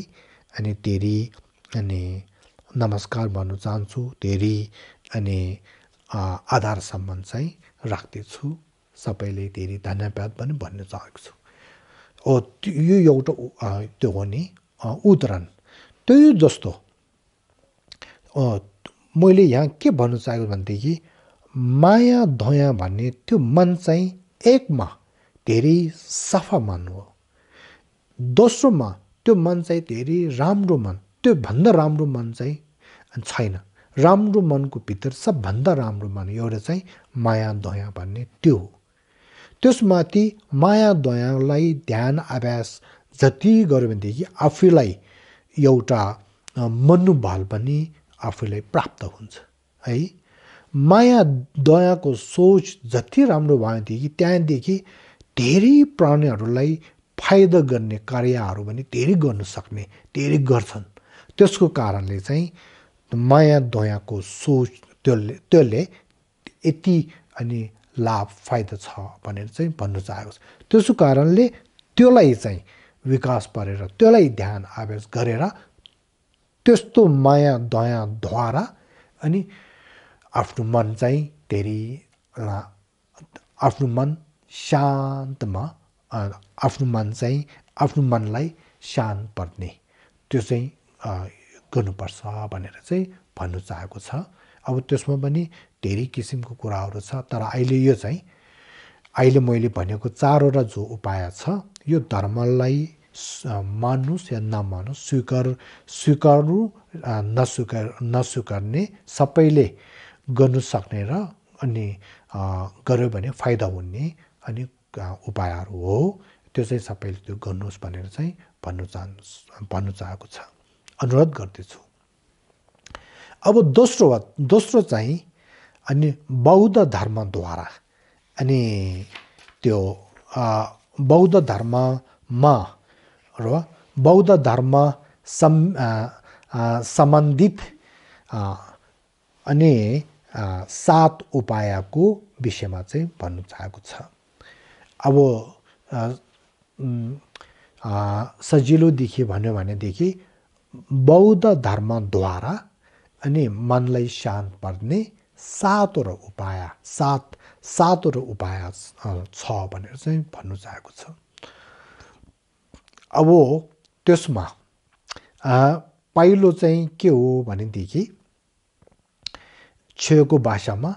अनि धेरै अनि नमस्कार भन्न चाहन्छु धेरै अनि आधार सम्बन्ध चाहिँ राख्दैछु सबैले धेरै धन्यवाद पनि भन्न चाहेको छु हो यो एउटा त्यो हो नि उदाहरण त्यही जस्तो मैले यहाँ के भन्नु चाहेको भनेदेखि माया धया भन्ने त्यो मन चाहिँ एकमा धेरै सफा मन हो दोस्रोमा त्यो मन चाहिँ धेरै राम्रो मन त्यो भन्दा राम्रो मन चाहिँ छैन राम्रो मनको भित्र सबभन्दा राम्रो मन एउटा चाहिँ माया धया भन्ने त्यो हो त्यसमाथि माया दयालाई ध्यान अभ्यास जति गऱ्यो भनेदेखि आफैलाई एउटा मनोबल पनि आफैलाई प्राप्त हुन्छ है माया दयाको सोच जति राम्रो भयो भनेदेखि त्यहाँदेखि धेरै प्राणीहरूलाई फाइदा गर्ने कार्यहरू पनि धेरै गर्न सक्ने धेरै गर्छन् त्यसको कारणले चाहिँ माया दयाको सोच त्यसले त्यसले यति अनि लाभ फाइदा छ भनेर चाहिँ भन्न चाहेको छ त्यसो कारणले त्यसलाई चाहिँ विकास परेर त्यसलाई ध्यान आवेश गरेर त्यस्तो माया दया द्वारा अनि आफ्नो मन चाहिँ धेरै आफ्नो मन शान्तमा आफ्नो मन चाहिँ आफ्नो मनलाई शान्त पर्ने त्यो चाहिँ गर्नुपर्छ भनेर चाहिँ भन्नु चाहेको छ अब त्यसमा पनि धेरै किसिमको कुराहरू छ तर अहिले यो चाहिँ अहिले मैले भनेको चारवटा जो उपाय छ यो धर्मलाई मान्नुहोस् या नमान्नुहोस् स्वीकार स्वीकार्नु नस्वीकार नस्वीकार्ने सबैले गर्नु सक्ने र अनि गऱ्यो भने फाइदा हुने अनि उपायहरू हो त्यो चाहिँ सबैले त्यो गर्नुहोस् भनेर चाहिँ भन्नु चाहनु भन्नु चाहेको छ अनुरोध गर्दछु अब दोस्रो दोस्रो चाहिँ अनि बौद्ध धर्मद्वारा अनि त्यो बौद्ध धर्ममा र बौद्ध धर्म सम् सम्बन्धित अनि सात उपायको विषयमा चाहिँ भन्नु चाहेको छ अब सजिलोदेखि भन्यो भनेदेखि बौद्ध धर्मद्वारा अनि मनलाई शान्त पार्ने सातवटा उपाय सात सातवटा उपाय छ भनेर चाहिँ भन्नु चाहेको छ अब त्यसमा पहिलो चाहिँ के हो भनेदेखि छेउको भाषामा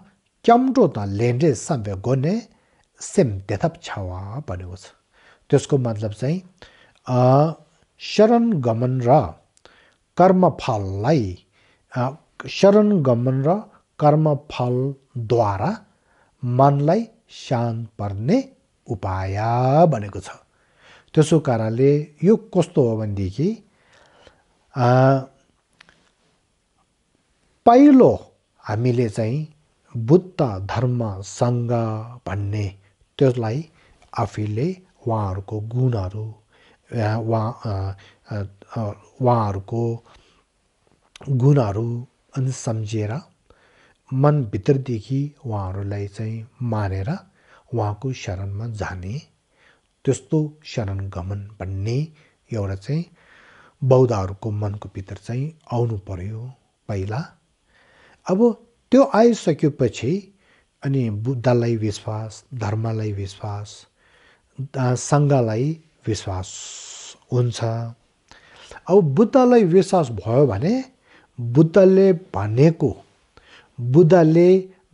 क्याम्टो त लेन्डे सभ्य गर्ने सेम देथप छवा भनेको छ त्यसको मतलब चाहिँ शरण गमन र कर्मफललाई शरण गमन र कर्मफलद्वारा मनलाई शान पर्ने उपाय भनेको छ त्यसो कारणले यो कस्तो हो भनेदेखि पहिलो हामीले चाहिँ बुद्ध धर्म सङ्ग भन्ने त्यसलाई आफैले उहाँहरूको गुणहरू उहाँ उहाँहरूको गुणहरू अनि सम्झिएर मनभित्रदेखि उहाँहरूलाई चाहिँ मानेर उहाँको शरणमा जाने त्यस्तो शरण गमन भन्ने एउटा चाहिँ बौद्धहरूको मनको भित्र चाहिँ आउनु पर्यो पहिला अब त्यो आइसकेपछि अनि बुद्धलाई विश्वास धर्मलाई विश्वास सङ्घलाई विश्वास हुन्छ अब बुद्धलाई विश्वास भयो भने बुद्धले भनेको बुद्धले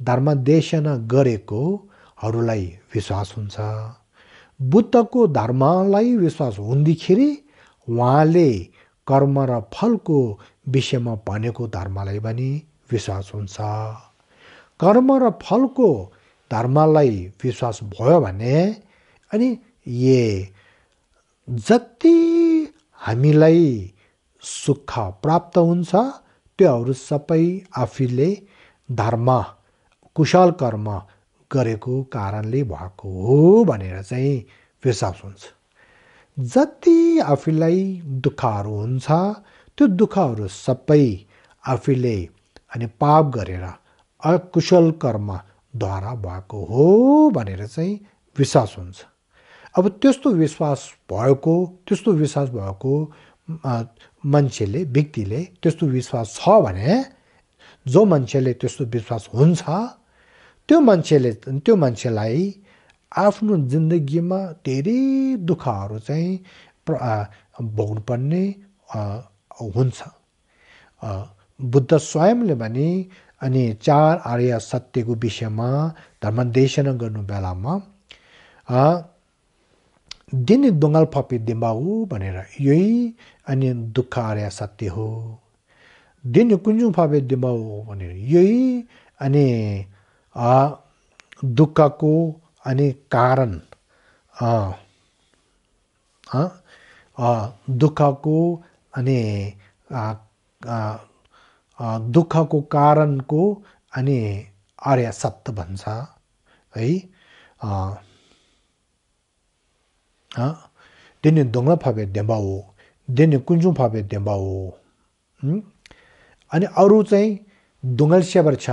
धर्मदेशन गरेकोहरूलाई विश्वास हुन्छ बुद्धको धर्मलाई विश्वास हुँदाखेरि उहाँले कर्म र फलको विषयमा भनेको धर्मलाई पनि विश्वास हुन्छ कर्म र फलको धर्मलाई विश्वास भयो भने अनि ये जति हामीलाई सुख प्राप्त हुन्छ कृत्यहरू सबै आफैले धर्म कुशल कर्म गरेको कारणले भएको हो भनेर चाहिँ विश्वास हुन्छ जति आफैलाई दुःखहरू हुन्छ त्यो दुःखहरू सबै आफैले अनि पाप गरेर अकुशल कर्मद्वारा भएको हो भनेर चाहिँ विश्वास हुन्छ अब त्यस्तो विश्वास भएको त्यस्तो विश्वास भएको मान्छेले व्यक्तिले त्यस्तो विश्वास छ भने जो मान्छेले त्यस्तो विश्वास हुन्छ त्यो मान्छेले त्यो मान्छेलाई आफ्नो जिन्दगीमा धेरै दुःखहरू चाहिँ भोग्नुपर्ने हुन्छ बुद्ध स्वयंले भने अनि चार आर्य सत्यको विषयमा धर्मदेशन गर्नु बेलामा दिन दुङ्गाल फपी दिम्बाऊ भनेर यही अनि दुःख आर्य सत्य हो दिन कुञ्जु फाबे दिमाउ भने यही अनि दुःखको अनि कारण दुःखको अनि दुःखको कारणको अनि आर्य सत्य भन्छ है तिनी दुङ्ग फाबे देम्बाऊ dēni कुञ्जुङ pāpe dēmbā wō. अनि aru चाहिँ दुङ्गल स्याबर छ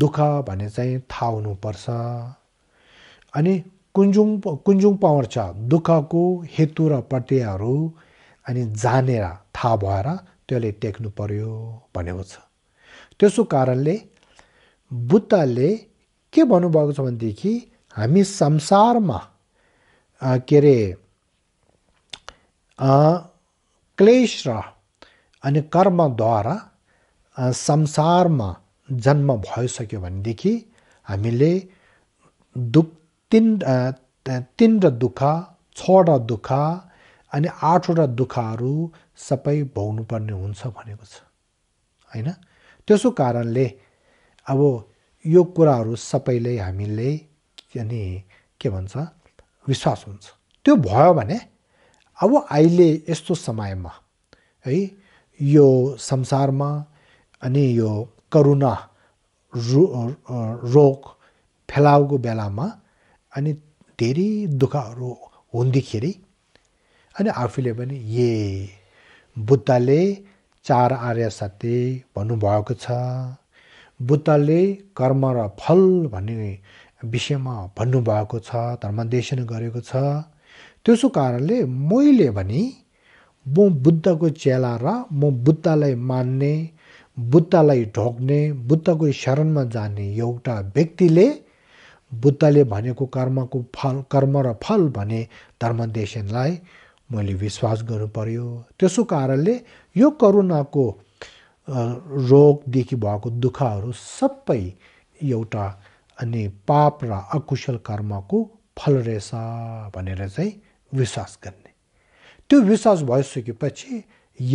दुःख भने चाहिँ थाहा हुनुपर्छ अनि कुञ्जुङ कुञ्जुङ पावर छ दुःखको हेतु र प्रत्ययहरू अनि जानेर थाहा भएर त्यसले टेक्नु पर्यो भनेको छ त्यसो कारणले बुद्धले के भन्नुभएको छ भनेदेखि हामी संसारमा के अरे क्लेश र अनि कर्मद्वारा संसारमा जन्म भइसक्यो भनेदेखि हामीले दुख तिन तिनवटा दुःख छवटा दुःख अनि आठवटा दुःखहरू सबै भोग्नुपर्ने हुन्छ भनेको छ होइन त्यसो कारणले अब यो कुराहरू सबैले हामीले अनि के भन्छ विश्वास हुन्छ त्यो भयो भने अब अहिले यस्तो समयमा है यो संसारमा अनि यो करुणा रो रोग फैलाउको बेलामा अनि धेरै दुःखहरू हुँदाखेरि अनि आफूले पनि ए बुद्धले चार आर्य सत्य भन्नुभएको छ बुद्धले कर्म र फल भन्ने विषयमा भन्नुभएको छ धर्मदेशन गरेको छ त्यसो कारणले मैले भने म बुद्धको चेला र म बुद्धलाई मान्ने बुद्धलाई ढोक्ने बुद्धको शरणमा जाने एउटा व्यक्तिले बुद्धले भनेको कर्मको फल कर्म र फल भने धर्मदेशनलाई मैले विश्वास गर्नु पर्यो त्यसो कारणले यो करुणाको रोगदेखि भएको दुःखहरू सबै एउटा अनि पाप र अकुशल कर्मको फल रहेछ भनेर चाहिँ विश्वास गर्ने त्यो विश्वास भइसकेपछि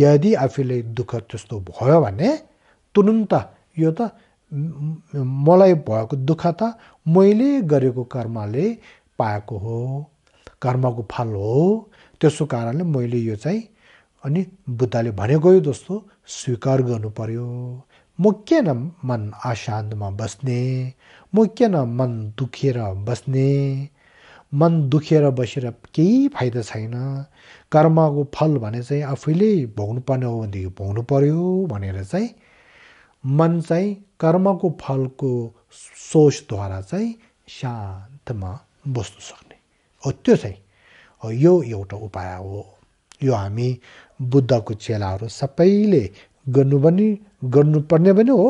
यदि आफूले दुःख त्यस्तो भयो भने तुरुन्त यो त मलाई भएको दुःख त मैले गरेको कर्मले पाएको हो कर्मको फल हो त्यसो कारणले मैले यो चाहिँ अनि बुद्धले भनेको यो जस्तो स्वीकार गर्नु पर्यो म न मन अशान्तमा बस्ने म न मन दुखेर बस्ने मन दुखेर बसेर केही फाइदा छैन कर्मको फल भने चाहिँ आफैले भोग्नुपर्ने हो भनेदेखि भोग्नु पर्यो भनेर चाहिँ मन चाहिँ कर्मको फलको सोचद्वारा चाहिँ शान्तमा बस्नु सक्ने हो त्यो चाहिँ यो एउटा उपाय हो यो हामी बुद्धको चेलाहरू सबैले गर्नु पनि गर्नुपर्ने पनि हो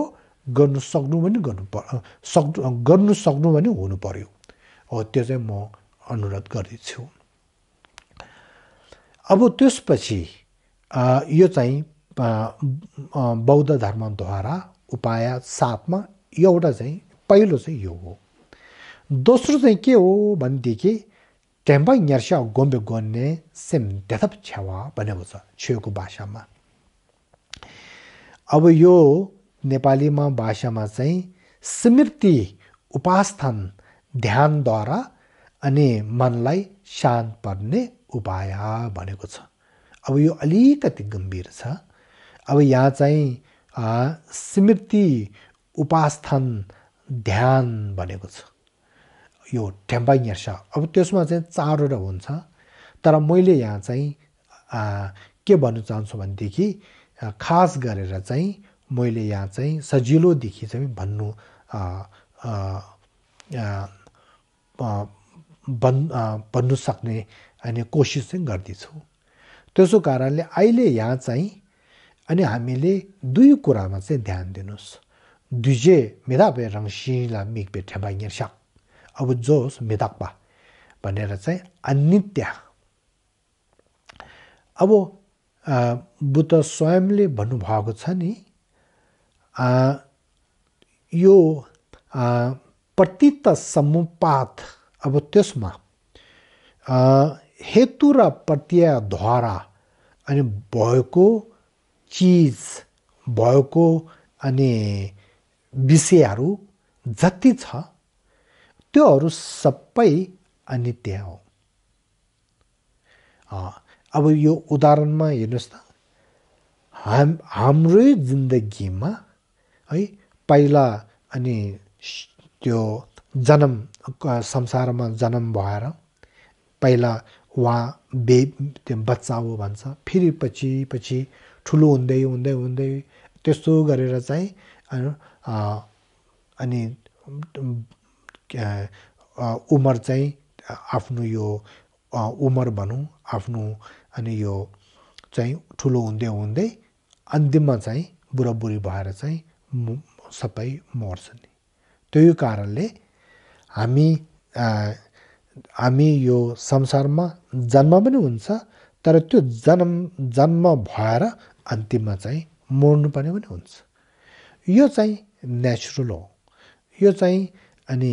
गर्नु सक्नु पनि गर्नु पर् सक्नु गर्नु सक्नु पनि हुनु पर्यो हो त्यो चाहिँ म अनुरोध गर्दछु अब त्यसपछि यो चाहिँ बौद्ध धर्मद्वारा उपाय सातमा एउटा चाहिँ पहिलो चाहिँ यो हो दोस्रो चाहिँ के हो भनेदेखि ट्याम्बा यर्स्या गोम्बे गोन्ने सेम डेथप छेवा भनेको छ छेउको भाषामा अब यो नेपालीमा भाषामा चाहिँ स्मृति उपास्थान ध्यानद्वारा अनि मनलाई शान्त पर्ने उपाय भनेको छ अब यो अलिकति गम्भीर छ अब यहाँ चाहिँ स्मृति उपास्थान ध्यान भनेको छ यो छ अब त्यसमा चाहिँ चारवटा हुन्छ तर मैले यहाँ चाहिँ के भन्न चाहन्छु भनेदेखि खास गरेर चाहिँ मैले यहाँ चाहिँ सजिलोदेखि चाहिँ भन्नु बन् बन्नु सक्ने अनि कोसिस चाहिँ गर्दैछु त्यसो कारणले अहिले यहाँ चाहिँ अनि हामीले दुई कुरामा चाहिँ ध्यान दिनुहोस् दुजे मेधापे रङसिला मिक्पे ठ्याबा अब जोस् मेधाक्पा भनेर चाहिँ अनित्य अब बुद्ध स्वयंले भन्नुभएको छ नि यो प्रतीत समुपात अब त्यसमा हेतु र प्रत्ययद्वारा अनि भएको चिज भएको अनि विषयहरू जति छ त्योहरू सबै अनित्य हो अब यो उदाहरणमा हेर्नुहोस् न हाम हाम्रै जिन्दगीमा है पहिला अनि त्यो जन्म संसारमा जन्म भएर पहिला उहाँ बे त्यो बच्चा हो भन्छ फेरि पछि पछि ठुलो हुँदै हुँदै हुँदै त्यस्तो गरेर चाहिँ अनि उमर चाहिँ आफ्नो यो उमर भनौँ आफ्नो अनि यो चाहिँ ठुलो हुँदै हुँदै अन्तिममा चाहिँ बुढाबुढी भएर चाहिँ सबै मर्छन् त्यही कारणले हामी हामी यो संसारमा जन्म पनि हुन्छ तर त्यो जन्म जन्म भएर अन्तिममा चाहिँ मर्नुपर्ने पनि हुन्छ यो चाहिँ नेचुरल हो यो चाहिँ अनि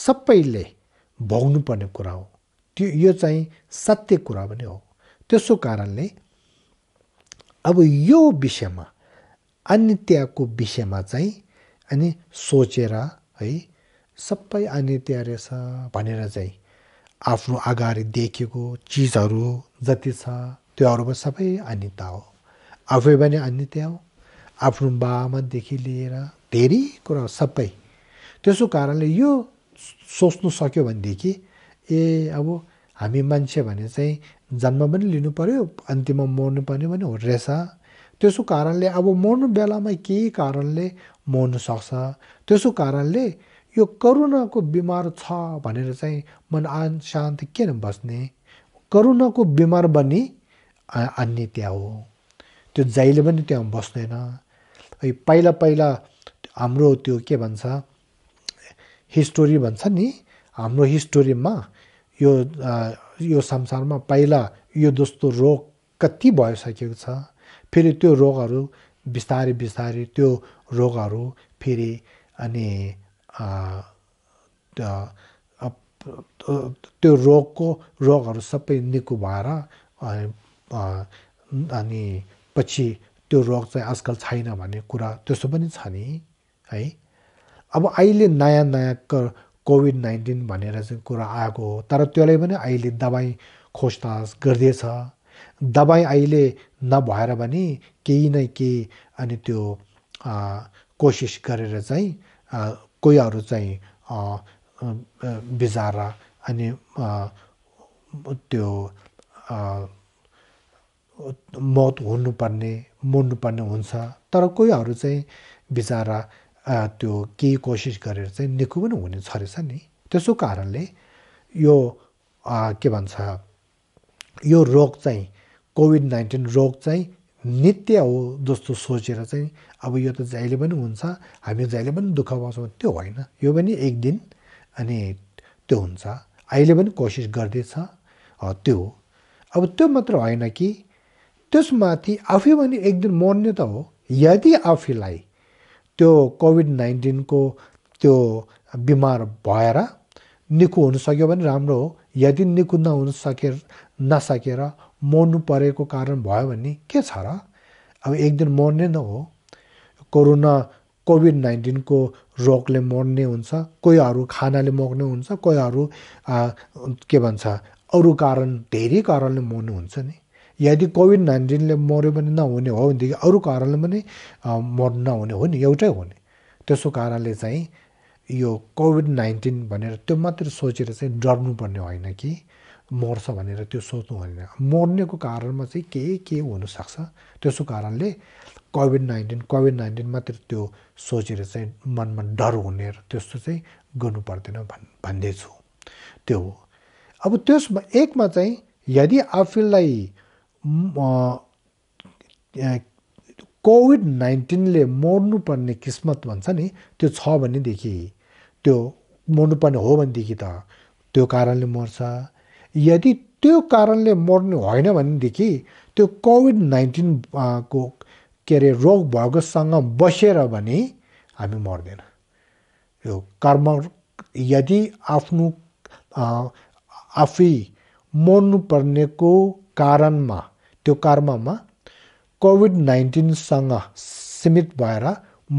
सबैले भोग्नुपर्ने कुरा हो त्यो यो चाहिँ सत्य कुरा पनि हो त्यसो कारणले अब यो विषयमा अन्त्यको विषयमा चाहिँ अनि सोचेर है सबै अनित्य रहेछ भनेर चाहिँ आफ्नो अगाडि देखेको चिजहरू जति छ त्योहरू पनि सबै आनिता हो आफै पनि अनित्य हो आफ्नो बाबामादेखि लिएर धेरै कुरा सबै त्यसो कारणले यो सोच्नु सक्यो भनेदेखि ए अब हामी मान्छे भने चाहिँ जन्म पनि लिनु पऱ्यो अन्तिममा मर्नु पर्ने पनि हो रहेछ त्यसो कारणले अब मर्नु बेलामा केही कारणले मर्नु सक्छ त्यसो कारणले यो करुणाको बिमार छ भनेर चाहिँ मन आन शान्त किन बस्ने करुणाको बिमार बन्ने अन्य त्यहाँ हो त्यो जहिले पनि त्यहाँ बस्दैन है पहिला पहिला हाम्रो त्यो के भन्छ हिस्टोरी भन्छ नि हाम्रो हिस्टोरीमा यो यो संसारमा पहिला यो जस्तो रोग कति भइसकेको छ फेरि त्यो रोगहरू बिस्तारै बिस्तारै त्यो रोगहरू फेरि अनि त्यो रोगको रोगहरू सबै निको भएर अनि पछि त्यो रोग चाहिँ आजकल छैन भन्ने कुरा त्यसो पनि छ नि है अब अहिले नयाँ नयाँ क कोभिड नाइन्टिन भनेर चाहिँ कुरा आएको हो तर त्यसलाई पनि अहिले दबाई खोजतास गर्दैछ दबाई अहिले नभएर पनि केही न केही अनि त्यो कोसिस गरेर चाहिँ कोहीहरू चाहिँ बिजाएर अनि त्यो मौत हुनुपर्ने मर्नुपर्ने हुन्छ तर कोहीहरू चाहिँ बिजाएर त्यो केही कोसिस गरेर चाहिँ निको पनि हुने छ रहेछ नि त्यसो कारणले यो के भन्छ यो रोग चाहिँ कोभिड नाइन्टिन रोग चाहिँ नित्य हो जस्तो सोचेर चाहिँ अब यो त जहिले पनि हुन्छ हामी जहिले पनि दुःख पाउँछौँ त्यो होइन यो पनि एक दिन अनि त्यो हुन्छ अहिले पनि कोसिस गर्दैछ त्यो हो अब त्यो मात्र होइन कि त्यसमाथि आफै पनि एक दिन मर्ने त हो यदि आफैलाई त्यो कोभिड नाइन्टिनको त्यो बिमार भएर निको हुन सक्यो भने राम्रो हो यदि निको नहुन सके नसकेर मर्नु परेको कारण भयो भने के छ र अब एक दिन मर्ने न हो कोरोना कोभिड नाइन्टिनको रोगले मर्ने हुन्छ कोही अरू खानाले मर्ने हुन्छ कोही अरू के भन्छ अरू कारण धेरै कारणले मर्नु हुन्छ नि यदि कोभिड नाइन्टिनले मऱ्यो भने नहुने हो भनेदेखि अरू कारणले पनि मर्नु नहुने हो नि एउटै हो नि त्यसो कारणले चाहिँ यो कोभिड नाइन्टिन भनेर त्यो मात्रै सोचेर चाहिँ डर्नुपर्ने होइन कि मर्छ भनेर त्यो सोच्नु होइन मर्नेको कारणमा चाहिँ केही के हुनसक्छ त्यसो कारणले कोभिड नाइन्टिन कोभिड नाइन्टिन मात्र त्यो सोचेर चाहिँ मनमा डर हुने र त्यस्तो चाहिँ गर्नु पर्दैन भन् भन्दैछु त्यो हो अब त्यसमा एकमा चाहिँ यदि आफूलाई कोभिड नाइन्टिनले मर्नुपर्ने किस्मत भन्छ नि त्यो छ भनेदेखि त्यो मर्नुपर्ने हो भनेदेखि त त्यो कारणले मर्छ यदि त्यो कारणले मर्नु होइन भनेदेखि त्यो कोभिड नाइन्टिन को के अरे रोग भएकोसँग बसेर भने हामी मर्दैन यो कर्म यदि आफ्नो आफै मर्नुपर्नेको कारणमा त्यो कर्ममा कोभिड नाइन्टिनसँग सीमित भएर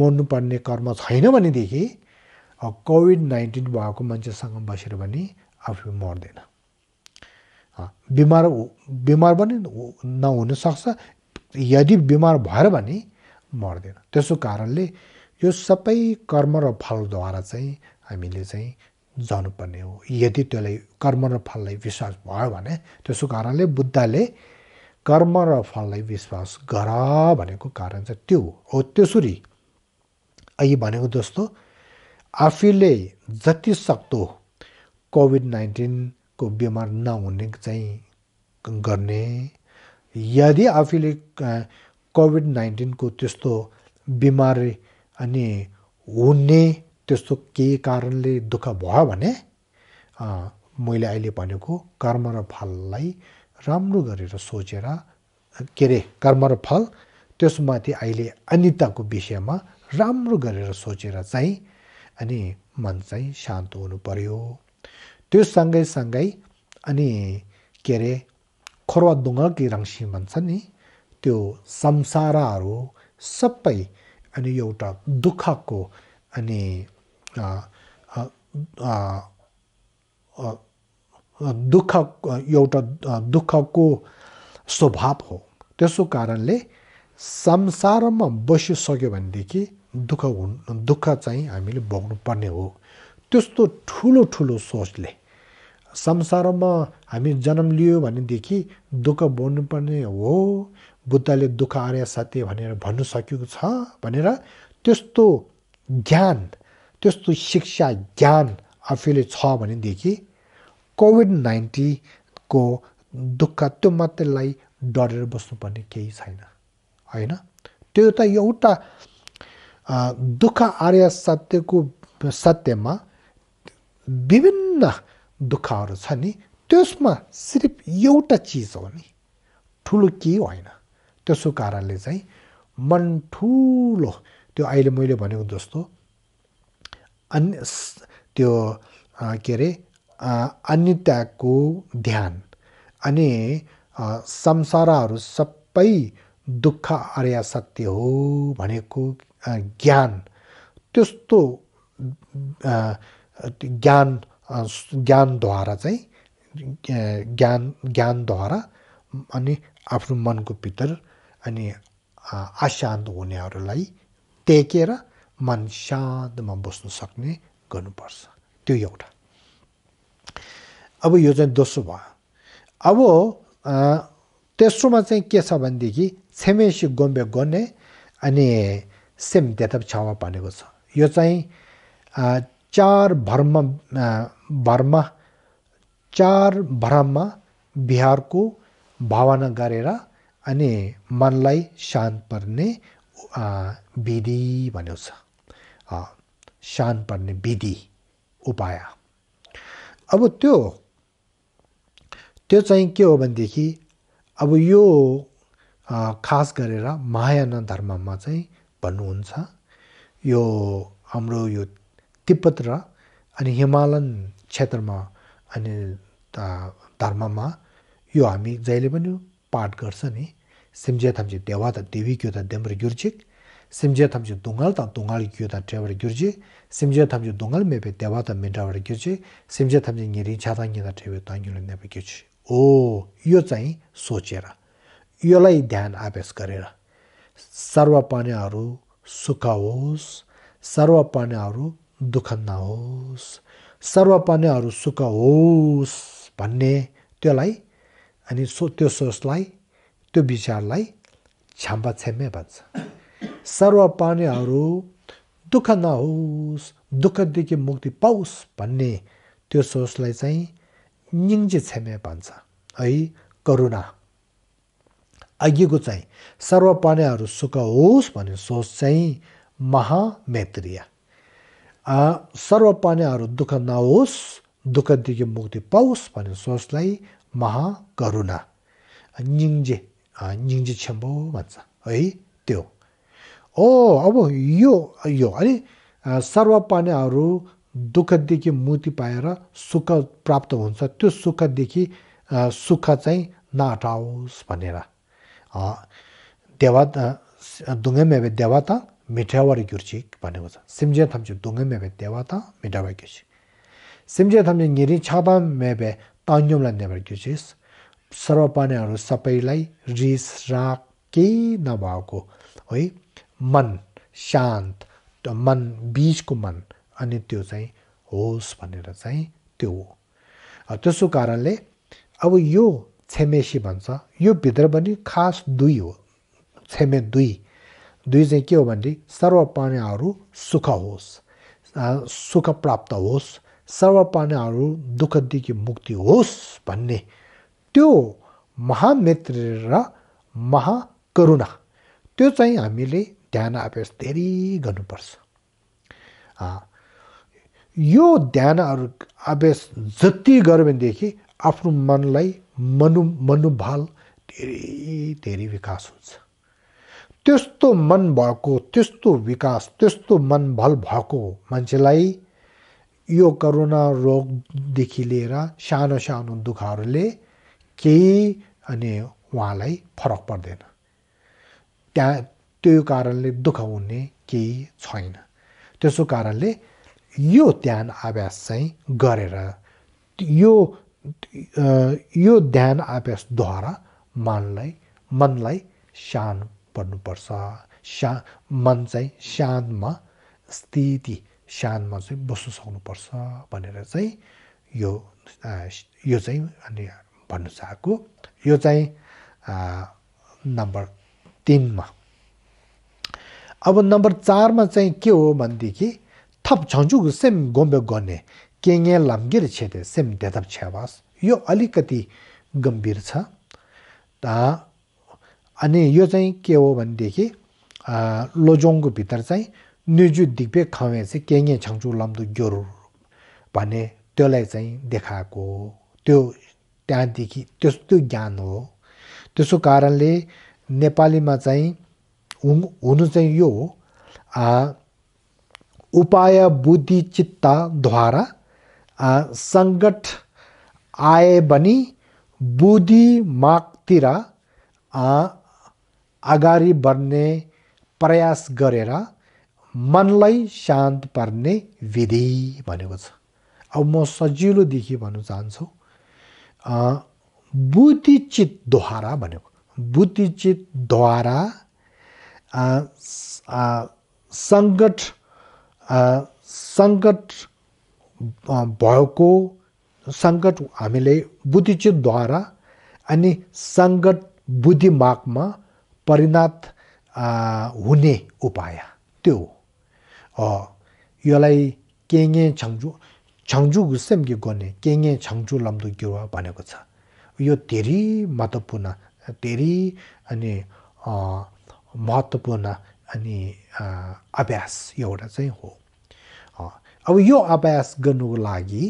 मर्नुपर्ने कर्म छैन भनेदेखि कोभिड नाइन्टिन भएको मान्छेसँग बसेर भने आफै मर्दैन बिमार बिमार पनि नहुनसक्छ यदि बिमार भएर भने मर्दैन त्यसो कारणले यो सबै कर्म र फलद्वारा चाहिँ हामीले चाहिँ जानुपर्ने हो यदि त्यसलाई कर्म र फललाई विश्वास भयो भने त्यसो कारणले बुद्धले कर्म र फललाई विश्वास गर भनेको कारण चाहिँ त्यो हो त्यसरी अहिले भनेको जस्तो आफैले जति सक्दो कोभिड नाइन्टिन को बिमार नहुने चाहिँ गर्ने यदि आफूले कोभिड नाइन्टिनको त्यस्तो बिमारी अनि हुने त्यस्तो केही कारणले दुःख भयो भने मैले अहिले भनेको कर्म र फललाई राम्रो गरेर सोचेर के अरे कर्म र फल त्यसमाथि अहिले अनिताको विषयमा राम्रो गरेर सोचेर चाहिँ अनि मन चाहिँ शान्त हुनु पर्यो त्यो सँगै अनि के अरे दुङ्गाकी रङ्सी भन्छ नि त्यो संसारहरू सबै अनि एउटा दुःखको अनि दुःख एउटा दुःखको स्वभाव हो त्यसो कारणले संसारमा बसिसक्यो भनेदेखि दुःख हुन् दुःख चाहिँ हामीले भोग्नुपर्ने हो त्यस्तो ठुलो ठुलो सोचले संसारमा हामी जन्म लियो भनेदेखि दुःख बोल्नुपर्ने हो बुद्धले दुःख आर्य सत्य भनेर भन्नु सकेको छ भनेर त्यस्तो ज्ञान त्यस्तो शिक्षा ज्ञान आफैले छ भनेदेखि कोभिड नाइन्टिनको दुःख त्यो मात्रैलाई डरेर बस्नुपर्ने केही छैन होइन त्यो त एउटा दुःख आर्य सत्यको सत्यमा विभिन्न दुःखहरू छ नि त्यसमा सिर्फ एउटा चिज हो नि ठुलो के होइन त्यसो कारणले चाहिँ मन ठुलो त्यो अहिले मैले भनेको जस्तो अन्य त्यो के अरे अन्यताको ध्यान अनि संसारहरू सबै दुःख अर्या सत्य हो भनेको ज्ञान त्यस्तो ज्ञान ज्ञानद्वारा चाहिँ ज्ञान ज्ञानद्वारा अनि आफ्नो मनको भित्र अनि अशान्त हुनेहरूलाई टेकेर मन शान्तमा बस्नु सक्ने गर्नुपर्छ त्यो एउटा अब यो चाहिँ दोस्रो भयो अब तेस्रोमा चाहिँ के छ भनेदेखि छेमेसी गोम्बे गर्ने अनि सेम त्यता छाउमा भनेको छ यो चाहिँ चार भर्म भर्म चार भ्रममा बिहारको भावना गरेर अनि मनलाई शान्त पर्ने विधि भनेको छ शान्त पर्ने विधि उपाय अब त्यो त्यो चाहिँ के हो भनेदेखि अब यो खास गरेर महायान धर्ममा चाहिँ भन्नुहुन्छ यो हाम्रो यो tibet ra ani himalayan chetar ma ani dharma ma yo ami zayli banyu paad garsa ni simjaya thamchi dewa ta devi kyo ta dembar gyurchik simjaya thamchi dungal ta dungal kyo ta trebar gyurchik simjaya thamchi dungal mepe dewa ta mintrabar gyurchik simjaya thamchi ngiri chatangi ta trebar tangyula nepe gyurchik oo दुःख नहोस् सर्वपन्यहरू सुख होस् भन्ने त्यसलाई अनि सो त्यो सोचलाई त्यो विचारलाई छ्याम्बा छ्याम्मे भन्छ सर्वपन्यहरू दुःख नहोस् दुःखदेखि मुक्ति पाओस् भन्ने त्यो सोचलाई चाहिँ निङ्जे छेमे भन्छ है करुणा अघिको चाहिँ सर्वपन्यहरू सुख होस् भन्ने सोच चाहिँ महामेत्रिया 아 서로판에 아로 두카 나오스 두카디게 목디 파우스 파니 소스라이 마하 가루나 닝제 아 닝제 쳔보 맞자 에이 띠오 오 아보 요요 아니 서로판에 아로 두카디게 무티 파이라 수카 프랍토 온사 뜨 수카 디키 수카 자이 나타우스 파니라 아 데와다 동에메베 데와타 multimita va-ra 심제 탐주 동음에베 대와다 thamoso tungayame 심제 탐주 니리 va 메베 Simhe-thamozante ngerichalhame, 서로바네 tawa 사페일라이 thafi hu-ra k lunarikha ba-eshast corvapane are- forma' léh-haat share-lai rider-sai-ra-k ui na baain shantār-sāyar a-haak hicharra दुई चाहिँ के हो भनेदेखि सर्वपानाहरू सुख होस् सुख प्राप्त होस् सर्वपानाहरू दुःखदेखि मुक्ति होस् भन्ने त्यो महामित्र र महाकरुणा त्यो चाहिँ हामीले ध्यान अभ्यास धेरै गर्नुपर्छ यो ध्यानहरू अभ्यास जति गऱ्यो भनेदेखि आफ्नो मनलाई मनु मनोभाव धेरै धेरै विकास हुन्छ त्यस्तो मन भएको त्यस्तो विकास त्यस्तो मन भल भएको मान्छेलाई यो करोना रोगदेखि लिएर सानो सानो दुःखहरूले केही अनि उहाँलाई फरक पर्दैन त्यहाँ त्यो कारणले दुःख हुने केही छैन त्यसो कारणले यो ध्यान अभ्यास चाहिँ गरेर यो यो ध्यान अभ्यासद्वारा मनलाई मनलाई शान्त पढ्नुपर्छ शा मन चाहिँ शानमा स्थिति शानमा चाहिँ बस्नु सक्नुपर्छ भनेर चाहिँ यो यो चाहिँ अनि भन्नु चाहेको यो चाहिँ नम्बर तिनमा अब नम्बर चारमा चाहिँ के हो भनेदेखि थप छन्छु सेम गोम्बे गर्ने केङ्गे लाम्गिर छेते सेम डेथप छेवास यो अलिकति गम्भीर छ अनि यो चाहिँ के हो भनेदेखि लोजोङको भित्र चाहिँ निजु दिग्बे खवे चाहिँ केङ्गे छाङ्चु लम्दु ज्वरो भन्ने त्यसलाई चाहिँ देखाएको हो त्यो त्यहाँदेखि त्यस्तो ज्ञान हो त्यसो कारणले नेपालीमा चाहिँ हुनु चाहिँ यो हो उपाय बुद्धि चित्तद्वारा सङ्कट आए पनि बुद्धि मागतिर अगाडि बढ्ने प्रयास गरेर मनलाई शान्त पार्ने विधि भनेको छ अब म सजिलोदेखि भन्न चाहन्छु बुद्धिचितद्वारा भनेको बुद्धिचितद्वारा सङ्कट सङ्कट भएको सङ्कट हामीले बुद्धिचितद्वारा अनि सङ्कट बुद्धिमागमा परिणत हुने उपाय त्यो हो यसलाई केङे छङ्जु छङ्जु गुसेम्की गर्ने केङे छङ्जु लम्दु गिरुवा भनेको छ यो धेरै महत्त्वपूर्ण धेरै अनि महत्त्वपूर्ण अनि अभ्यास एउटा चाहिँ हो अब यो अभ्यास गर्नुको लागि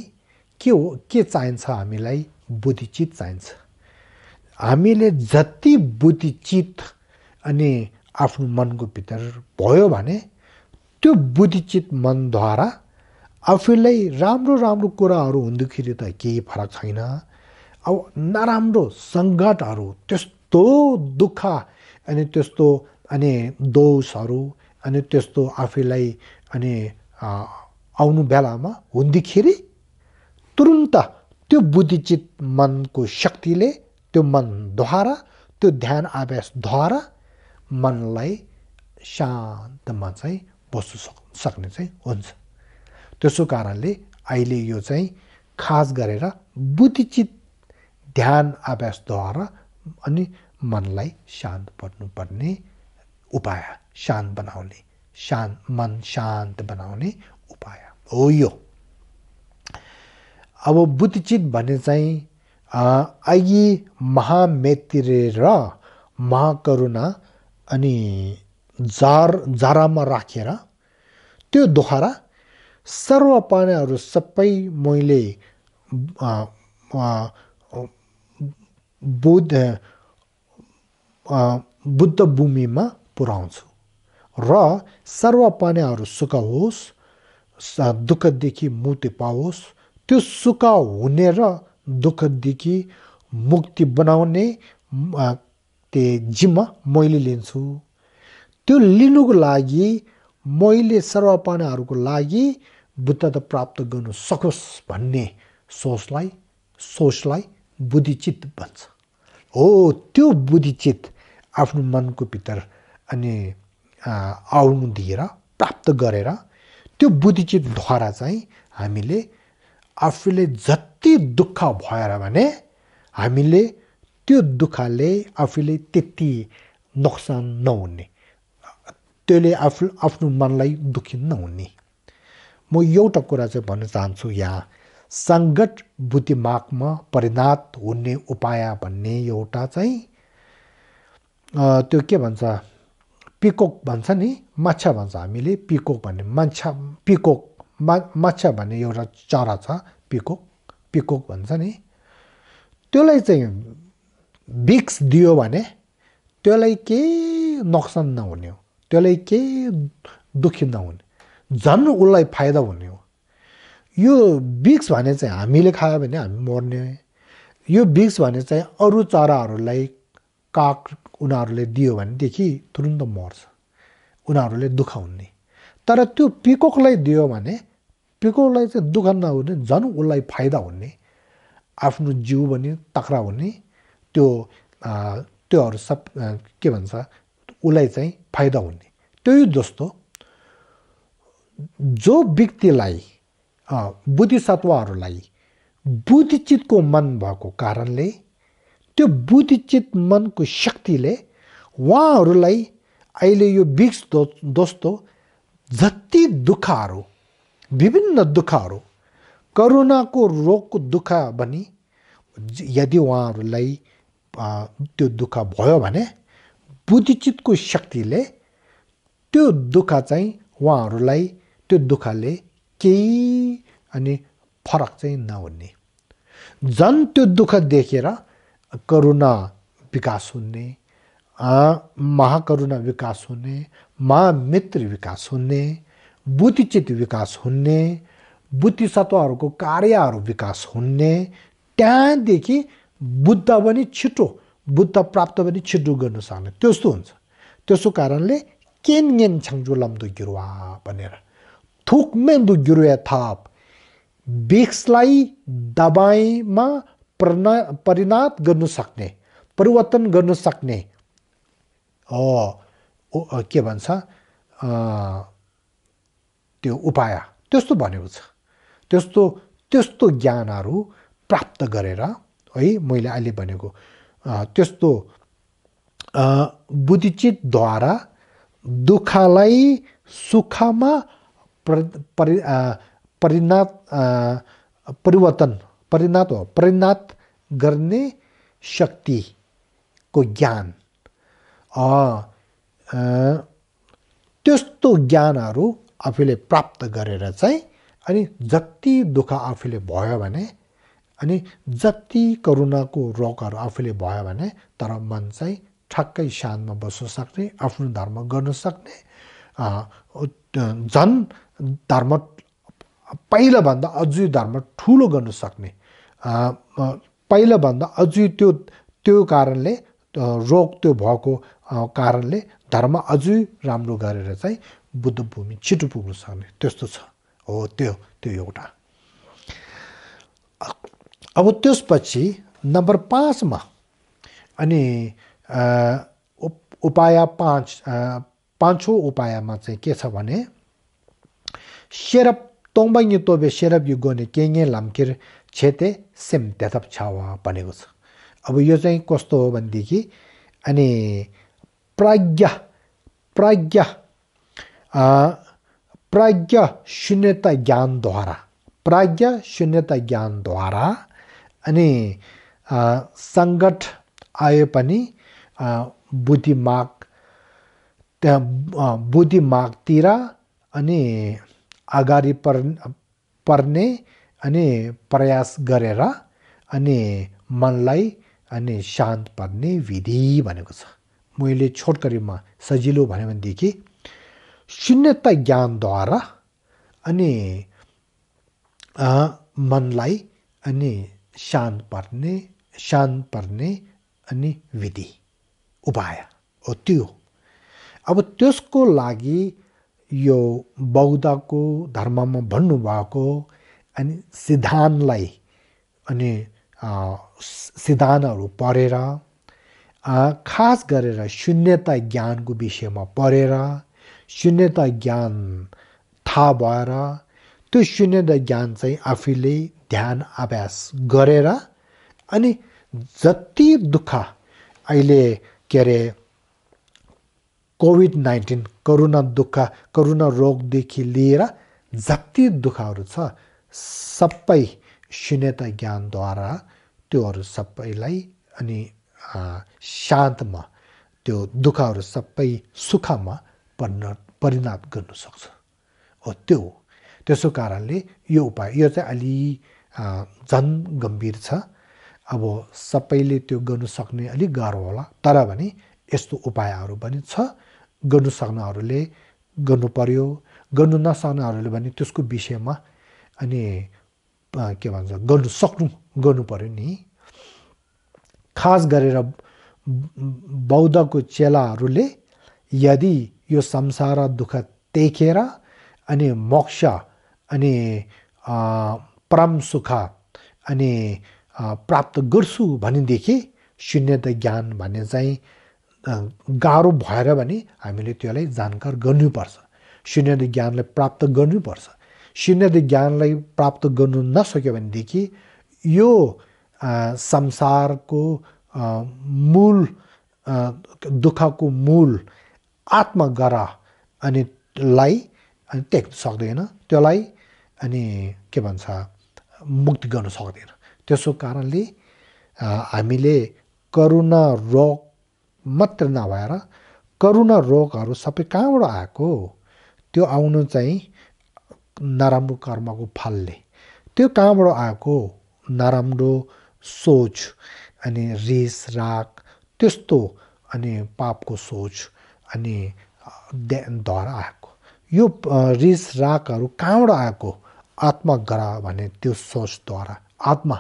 के हो के चाहिन्छ हामीलाई बुद्धिचित चाहिन्छ हामीले जति बुद्धिचित अनि आफ्नो मनको भित्र भयो भने त्यो बुद्धिचित मनद्वारा आफैलाई राम्रो राम्रो कुराहरू हुँदाखेरि त केही फरक छैन अब नराम्रो सङ्कटहरू त्यस्तो दुःख अनि त्यस्तो अनि दोषहरू अनि त्यस्तो आफैलाई अनि आउनु बेलामा हुँदाखेरि तुरुन्त त्यो बुद्धिचित मनको शक्तिले त्यो मनद्वारा त्यो ध्यान आवेशद्वारा मनलाई शान्तमा चाहिँ बस्नु सक् सक्ने चाहिँ हुन्छ त्यसो कारणले अहिले यो चाहिँ खास गरेर बुद्धिचित ध्यान अभ्यासद्वारा अनि मनलाई शान्त पर्नुपर्ने उपाय शान्त बनाउने शान्त मन शान्त बनाउने उपाय हो यो अब बुद्धिचित भने चाहिँ अघि महामेत्री र महाकरुणा अनि जार जारामा राखेर रा, त्यो दोखरा सर्व पानाहरू सबै मैले बुद्ध बुद्ध भूमिमा पुऱ्याउँछु र सर्व पानाहरू सुख होस् दुःखदेखि मुक्ति पाओस् त्यो सुख हुने र दुःखदेखि मुक्ति बनाउने त्यो जिम्मा मैले लिन्छु त्यो लिनुको लागि मैले सर्वपानाहरूको लागि बुद्धता प्राप्त गर्नु सकोस् भन्ने सोचलाई सोचलाई बुद्धिचित भन्छ हो त्यो बुद्धिचित आफ्नो मनको भित्र अनि आउनु दिएर प्राप्त गरेर त्यो बुद्धिचितद्वारा चाहिँ हामीले आफूले जति दुःख भएर भने हामीले त्यो दुःखले आफूले त्यति नोक्सान नहुने त्यसले आफू आफ्नो मनलाई दुखी नहुने म एउटा कुरा चाहिँ भन्न चाहन्छु यहाँ सङ्कट बुद्धिमागमा परिणत हुने उपाय भन्ने एउटा चाहिँ त्यो के भन्छ पिकोक भन्छ नि माछा भन्छ हामीले पिकोक भन्ने माछा पिकोक मा माछा भन्ने एउटा चरा छ पिकोक पिकोक भन्छ नि त्यसलाई चाहिँ बिक्स दियो भने त्यसलाई केही नोक्सान नहुने हो त्यसलाई केही दुखी नहुने झन् उसलाई फाइदा हुने हो यो बिक्स भने चाहिँ हामीले खायो भने हामी मर्ने यो बिक्स भने चाहिँ अरू चराहरूलाई काक उनीहरूले दियो भनेदेखि तुरुन्त मर्छ उनीहरूले दुःख हुने तर त्यो पिकोकलाई दियो भने पिकोकलाई चाहिँ दुःख नहुने झन् उसलाई फाइदा हुने आफ्नो जिउ पनि तक्रा हुने त्यो त्योहरू सब के भन्छ उसलाई चाहिँ फाइदा हुने त्यही जस्तो जो व्यक्तिलाई बुद्धिसत्वहरूलाई बुद्धिचितको मन भएको कारणले त्यो बुद्धिचित मनको शक्तिले उहाँहरूलाई अहिले यो बिक्स दो दोस्तो जति दुःखहरू विभिन्न दुःखहरू करुणाको रोगको दुःख भनी यदि उहाँहरूलाई त्यो दुःख भयो भने बुद्धिचितको शक्तिले त्यो दुःख चाहिँ उहाँहरूलाई त्यो दुःखले केही अनि फरक चाहिँ नहुने झन् त्यो दुःख देखेर करुणा विकास हुने महाकरुणा विकास हुने महामित्र विकास हुने बुद्धिचित विकास हुने बुद्धिसत्वहरूको कार्यहरू विकास हुने त्यहाँदेखि बुद्ध पनि छिटो बुद्ध प्राप्त पनि छिटो गर्न सक्ने त्यस्तो हुन्छ त्यसो कारणले केन गेन छ्याङ्जो लम्दो गिरुवा भनेर थुकमेन्दु गिरुवा थाप बेक्सलाई दबाईमा पर्न परिणत गर्न सक्ने परिवर्तन गर्न सक्ने के भन्छ त्यो उपाय त्यस्तो भनेको छ त्यस्तो त्यस्तो ज्ञानहरू प्राप्त गरेर है मैले अहिले भनेको त्यस्तो बुद्धिचितद्वारा दुःखलाई सुखमा परि परिणत परिवर्तन परिणत हो परिणत गर्ने शक्तिको ज्ञान त्यस्तो ज्ञानहरू आफूले प्राप्त गरेर चाहिँ अनि जति दुःख आफूले भयो भने अनि जति करुणाको रोगहरू आफूले भयो भने तर मन चाहिँ ठ्याक्कै शान्तमा बस्न सक्ने आफ्नो धर्म गर्न सक्ने झन् धर्म पहिलाभन्दा अझै धर्म ठुलो गर्न सक्ने पहिलाभन्दा अझै त्यो त्यो कारणले रोग त्यो भएको कारणले धर्म अझै राम्रो गरेर चाहिँ बुद्ध भूमि छिटो पुग्न सक्ने त्यस्तो छ हो त्यो त्यो एउटा अब त्यसपछि नम्बर 5 मा अनि उपाय पाँच पाँचो उपायमा चाहिँ के छ भने शेरप तोंबाङ यु तोबे शेरप यु गोने केङे लामकिर छेते सिम तेतप छावा पनेगु छ अब यो चाहिँ कस्तो हो भन्दि कि अनि प्रज्ञ प्रज्ञ अ प्रज्ञ शून्यता ज्ञान द्वारा प्रज्ञ शून्यता ज्ञान द्वारा अनि सङ्कट आए पनि बुद्धिमाग त्यहाँ बुद्धिमागतिर अनि अगाडि पर् पर्ने अनि प्रयास गरेर अनि मनलाई अनि शान्त पर्ने विधि भनेको छ मैले छोटकरीमा सजिलो भन्यो भनेदेखि शून्यता ज्ञानद्वारा अनि मनलाई अनि शान पर्ने शान पर्ने अनि विधि उपाय हो त्यो अब त्यसको लागि यो बौद्धको धर्ममा भन्नुभएको अनि सिद्धान्तलाई अनि सिद्धान्तहरू पढेर खास गरेर शून्यता ज्ञानको विषयमा पढेर शून्यता ज्ञान थाहा भएर त्यो शून्यता ज्ञान चाहिँ आफैले ध्यान अभ्यास गरेर अनि जति दुःख अहिले के अरे कोभिड नाइन्टिन करुणा दुःख करुणा रोगदेखि लिएर जति दुःखहरू छ सबै शून्यता ज्ञानद्वारा त्योहरू सबैलाई अनि शान्तमा त्यो दुःखहरू सबै सुखमा पर्न परिणत गर्नु सक्छ हो त्यो त्यसो कारणले यो उपाय यो चाहिँ अलि झन् गम्भीर छ अब सबैले त्यो गर्नु सक्ने अलिक गाह्रो होला तर भने यस्तो उपायहरू पनि छ गर्नु सक्नेहरूले गर्नु पर्यो गर्नु नसक्नेहरूले पनि त्यसको विषयमा अनि के भन्छ गर्नु सक्नु गर्नु पर्यो नि खास गरेर बौद्धको चेलाहरूले यदि यो संसार दुःख देखेर अनि मोक्ष अनि परम सुख अनि प्राप्त गर्छु भनेदेखि शून्यता ज्ञान भन्ने चाहिँ गाह्रो भएर भने हामीले त्यसलाई जानकार गर्नुपर्छ शून्यता ज्ञानलाई प्राप्त गर्नुपर्छ शून्यता ज्ञानलाई प्राप्त गर्नु नसक्यो भनेदेखि यो संसारको मूल दुःखको मूल आत्मग्रह अनि लाई अनि त्यहाँ सक्दैन त्यसलाई अनि के भन्छ मुक्ति गर्न सक्दैन त्यसो कारणले हामीले करुणा रोग मात्र नभएर करुणा रोगहरू सबै कहाँबाट आएको त्यो आउनु चाहिँ नराम्रो कर्मको फलले त्यो कहाँबाट आएको नराम्रो सोच अनि रिस राग त्यस्तो अनि पापको सोच अनि द्वारा आएको यो रिस रागहरू कहाँबाट आएको आत्मगरा भने त्यो सोचद्वारा आत्मा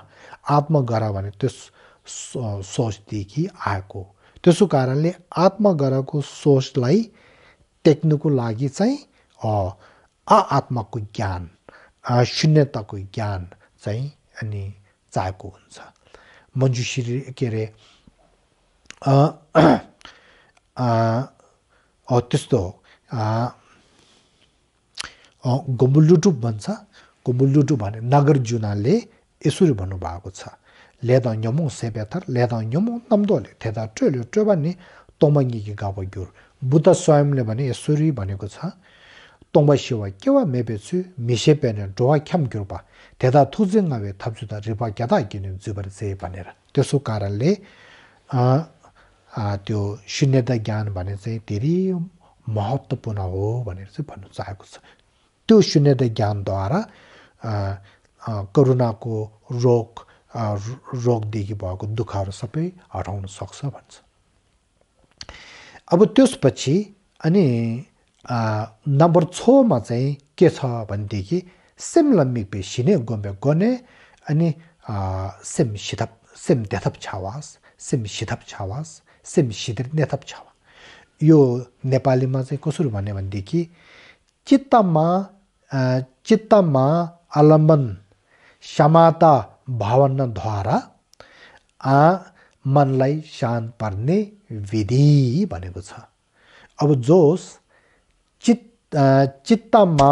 आत्मगरा भने त्यो सोचदेखि आएको त्यसो कारणले आत्मगराको सोचलाई टेक्नुको लागि चाहिँ आ आत्माको ज्ञान शून्यताको ज्ञान चाहिँ अनि चाहेको हुन्छ मन्जुश्री के अरे त्यस्तो गुम्बुलुटुप भन्छ kubulutu bani nagar ju na le isuri banu bago tsa. Le dan nyamung sepe tar, le dan nyamung namdo le, teta tre le tre bani tongba ngi ki gaba gyur. Buddha swayam le bani isuri bani go tsa, tongba shiwa kiwa mebe tsu, mi shepe ne dhuwa kiam gyur ba, teta tuzi nga we gyata gini zubar ra. gyan gyan करुणा को रोग रोग देखि बागु दुखहरु सबै हटाउन सक्छ भन्छ। अब त्यसपछि अनि नम्बर 2 मा चाहिँ के छ भनि देखि सेम लमिक पे सिने गमे गने अनि सेम सिदप सेम देथप छावास सेम सिदप छावास सेम शिदर्ने छावा यो नेपालीमा चाहिँ कसुर भन्ने भनि चित्तमा चित्तमा आलम्बन क्षमाता द्वारा आ मनलाई शान्त पार्ने विधि भनेको छ अब जोस चित चित्तामा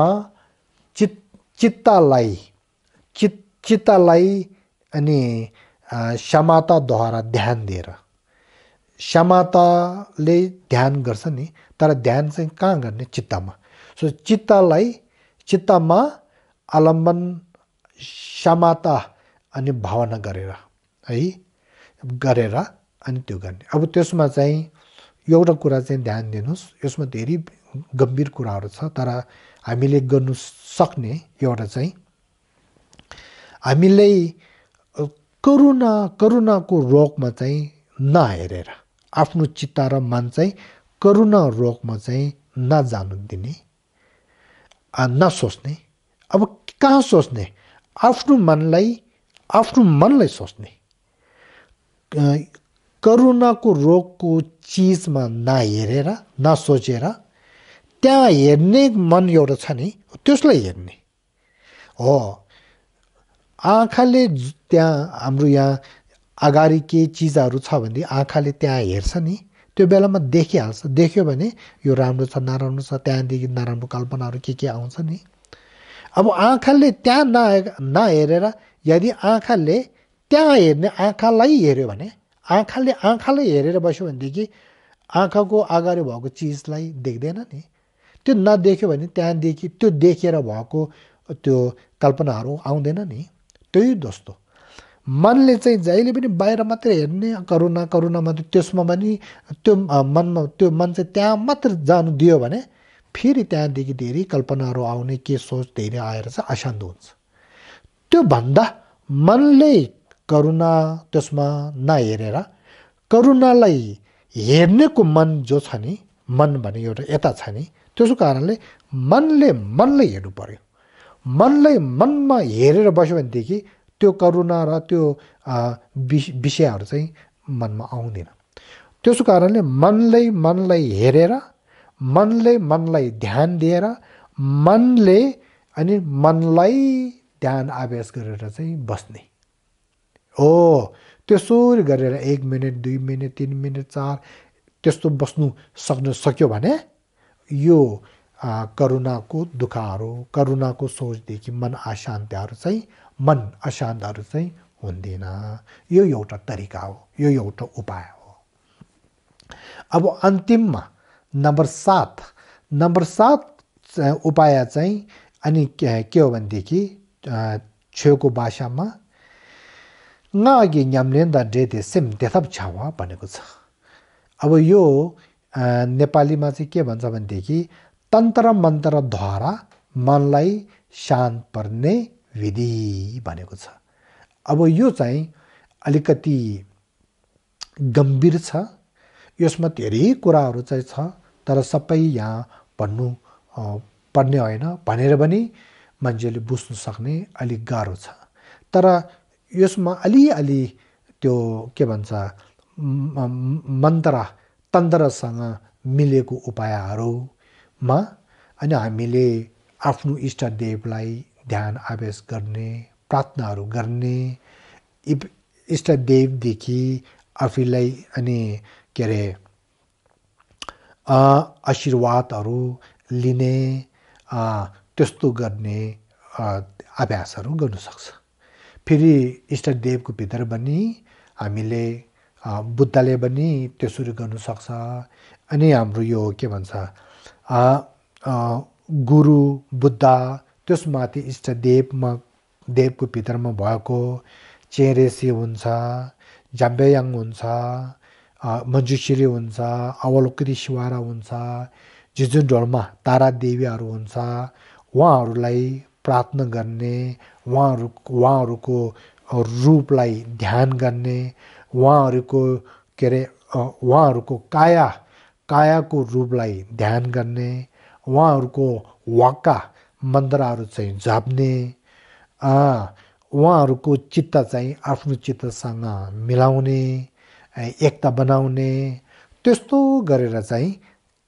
चित चित्तालाई चित चित्तलाई अनि क्षमाताद्वारा ध्यान दिएर समाताले ध्यान गर्छ नि तर ध्यान चाहिँ कहाँ गर्ने चित्तमा सो चित्तालाई चित्तमा आलम्बन क्षमता अनि भावना गरेर है गरेर अनि त्यो गर्ने अब त्यसमा चाहिँ एउटा कुरा चाहिँ ध्यान दिनुहोस् यसमा धेरै गम्भीर कुराहरू छ तर हामीले गर्नु सक्ने एउटा चाहिँ हामीले करुणा करुणाको रोगमा चाहिँ नहेरेर आफ्नो चित्त र मन चाहिँ करुणा रोगमा चाहिँ नजानु दिने नसोच्ने अब कहाँ सोच्ने आफ्नो मनलाई आफ्नो मनलाई सोच्ने करुणाको रोगको चिजमा नहेरेर नसोचेर त्यहाँ हेर्ने मन एउटा छ नि त्यसलाई हेर्ने हो आँखाले त्यहाँ हाम्रो यहाँ अगाडि केही चिजहरू छ भने आँखाले त्यहाँ हेर्छ नि त्यो बेलामा देखिहाल्छ देख्यो भने यो राम्रो छ नराम्रो छ त्यहाँदेखि नराम्रो कल्पनाहरू के के आउँछ नि अब आँखाले त्यहाँ न नहेरेर यदि आँखाले त्यहाँ हेर्ने आँखालाई हेऱ्यो भने आँखाले आँखालाई हेरेर बस्यो भनेदेखि आँखाको अगाडि भएको चिजलाई देख्दैन नि त्यो नदेख्यो भने त्यहाँदेखि त्यो देखेर भएको त्यो कल्पनाहरू आउँदैन नि त्यही जस्तो मनले चाहिँ जहिले पनि बाहिर मात्र हेर्ने करुणा करुणा मात्र त्यसमा पनि त्यो मनमा त्यो मन चाहिँ त्यहाँ मात्र जानु दियो भने फेरि त्यहाँदेखि धेरै कल्पनाहरू आउने के सोच धेरै आएर चाहिँ अशान्त हुन्छ त्योभन्दा मनले करुणा त्यसमा नहेरेर करुणालाई हेर्नेको मन जो छ नि मन भने एउटा यता छ नि त्यसो कारणले मनले मनलाई हेर्नु पर्यो मनलाई मनमा हेरेर बस्यो भनेदेखि त्यो करुणा र त्यो विषयहरू चाहिँ मनमा आउँदैन त्यसो कारणले मनले मनलाई हेरेर मनले मनलाई ध्यान दिएर मनले अनि मनलाई ध्यान आवेश गरेर चाहिँ बस्ने हो त्यसरी गरेर एक मिनट दुई मिनट तिन मिनट चार त्यस्तो बस्नु सक्नु सक्यो भने यो करुणाको दुःखहरू करुणाको सोचदेखि मन अशान्तिहरू चाहिँ मन अशान्तहरू चाहिँ हुँदैन यो एउटा तरिका हो यो एउटा उपाय हो अब अन्तिममा नम्बर सात नम्बर सात उपाय चाहिँ अनि के हो भनेदेखि छेउको भाषामा न अघि न्याम्ले द डे सेम देथप छावा भनेको छ अब यो नेपालीमा चाहिँ के भन्छ भनेदेखि तन्त्र मन्त्रद्वारा मनलाई शान्त पर्ने विधि भनेको छ अब यो चाहिँ अलिकति गम्भीर छ यसमा धेरै कुराहरू चाहिँ छ तर सबै यहाँ भन्नु पर्ने होइन भनेर पनि मान्छेले बुझ्नु सक्ने अलिक गाह्रो छ तर यसमा अलिअलि त्यो के भन्छ मन्त्र तन्त्रसँग मिलेको उपायहरूमा अनि हामीले आफ्नो इष्टदेवलाई ध्यान आवेश गर्ने प्रार्थनाहरू गर्ने इष्टदेवदेखि आफैलाई अनि के अरे आशीर्वादहरू लिने त्यस्तो गर्ने अभ्यासहरू गर्नुसक्छ फेरि इष्टदेवको भित्र पनि हामीले बुद्धले पनि त्यसरी गर्नुसक्छ अनि हाम्रो यो के भन्छ गुरु बुद्ध त्यसमाथि इष्टदेवमा देवको भित्रमा भएको चेरेसी हुन्छ जाम्बेयाङ हुन्छ मन्जुचिरी हुन्छ अवलोकिनी शिवारा हुन्छ जुन जुन ढोलमा तारा देवीहरू हुन्छ उहाँहरूलाई प्रार्थना गर्ने उहाँहरू उहाँहरूको रूपलाई ध्यान गर्ने उहाँहरूको के अरे उहाँहरूको काया कायाको रूपलाई ध्यान गर्ने उहाँहरूको वाक्का मन्द्राहरू चाहिँ झाप्ने उहाँहरूको चित्त चाहिँ आफ्नो चित्तसँग मिलाउने एकता बनाउने त्यस्तो गरेर चाहिँ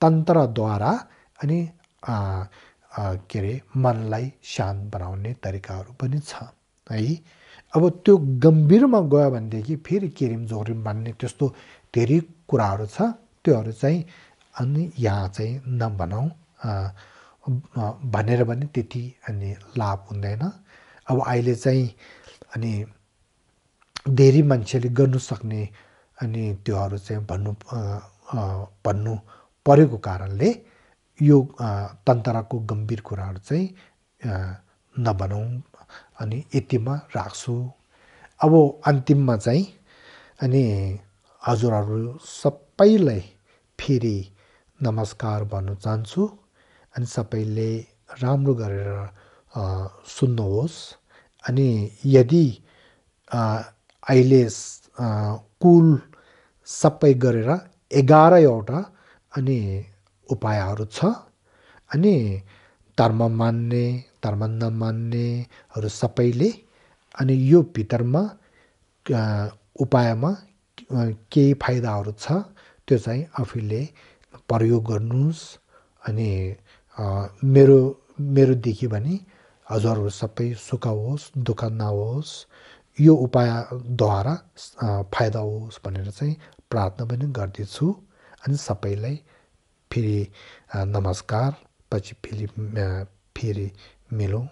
तन्त्रद्वारा अनि के अरे मनलाई शान्त बनाउने तरिकाहरू पनि छ है अब त्यो गम्भीरमा गयो भनेदेखि फेरि केरिम जोरिम भन्ने त्यस्तो धेरै कुराहरू छ त्योहरू चाहिँ अनि यहाँ चाहिँ नबनाउँ भनेर पनि त्यति अनि लाभ हुँदैन अब अहिले चाहिँ अनि धेरै मान्छेले गर्नु सक्ने अनि त्योहरू चाहिँ भन्नु भन्नु परेको कारणले यो तन्त्रको गम्भीर कुराहरू चाहिँ नभनौँ अनि यतिमा राख्छु अब अन्तिममा चाहिँ अनि हजुरहरू सबैलाई फेरि नमस्कार भन्न चाहन्छु अनि सबैले राम्रो गरेर सुन्नुहोस् अनि यदि अहिले कुल सबै गरेर एघारवटा अनि उपायहरू छ अनि धर्म मान्ने धर्म नमान्नेहरू सबैले अनि यो भित्रमा उपायमा केही फाइदाहरू छ त्यो चाहिँ आफूले प्रयोग गर्नुहोस् अनि मेरो मेरोदेखि भने हजुरहरू सबै सुख होस् दुःख नहोस् यो उपायद्वारा फाइदा होस् भनेर चाहिँ प्रार्थना पनि गर्दैछु अनि सबैलाई फेरि नमस्कार पछि फेरि फेरि मिलौँ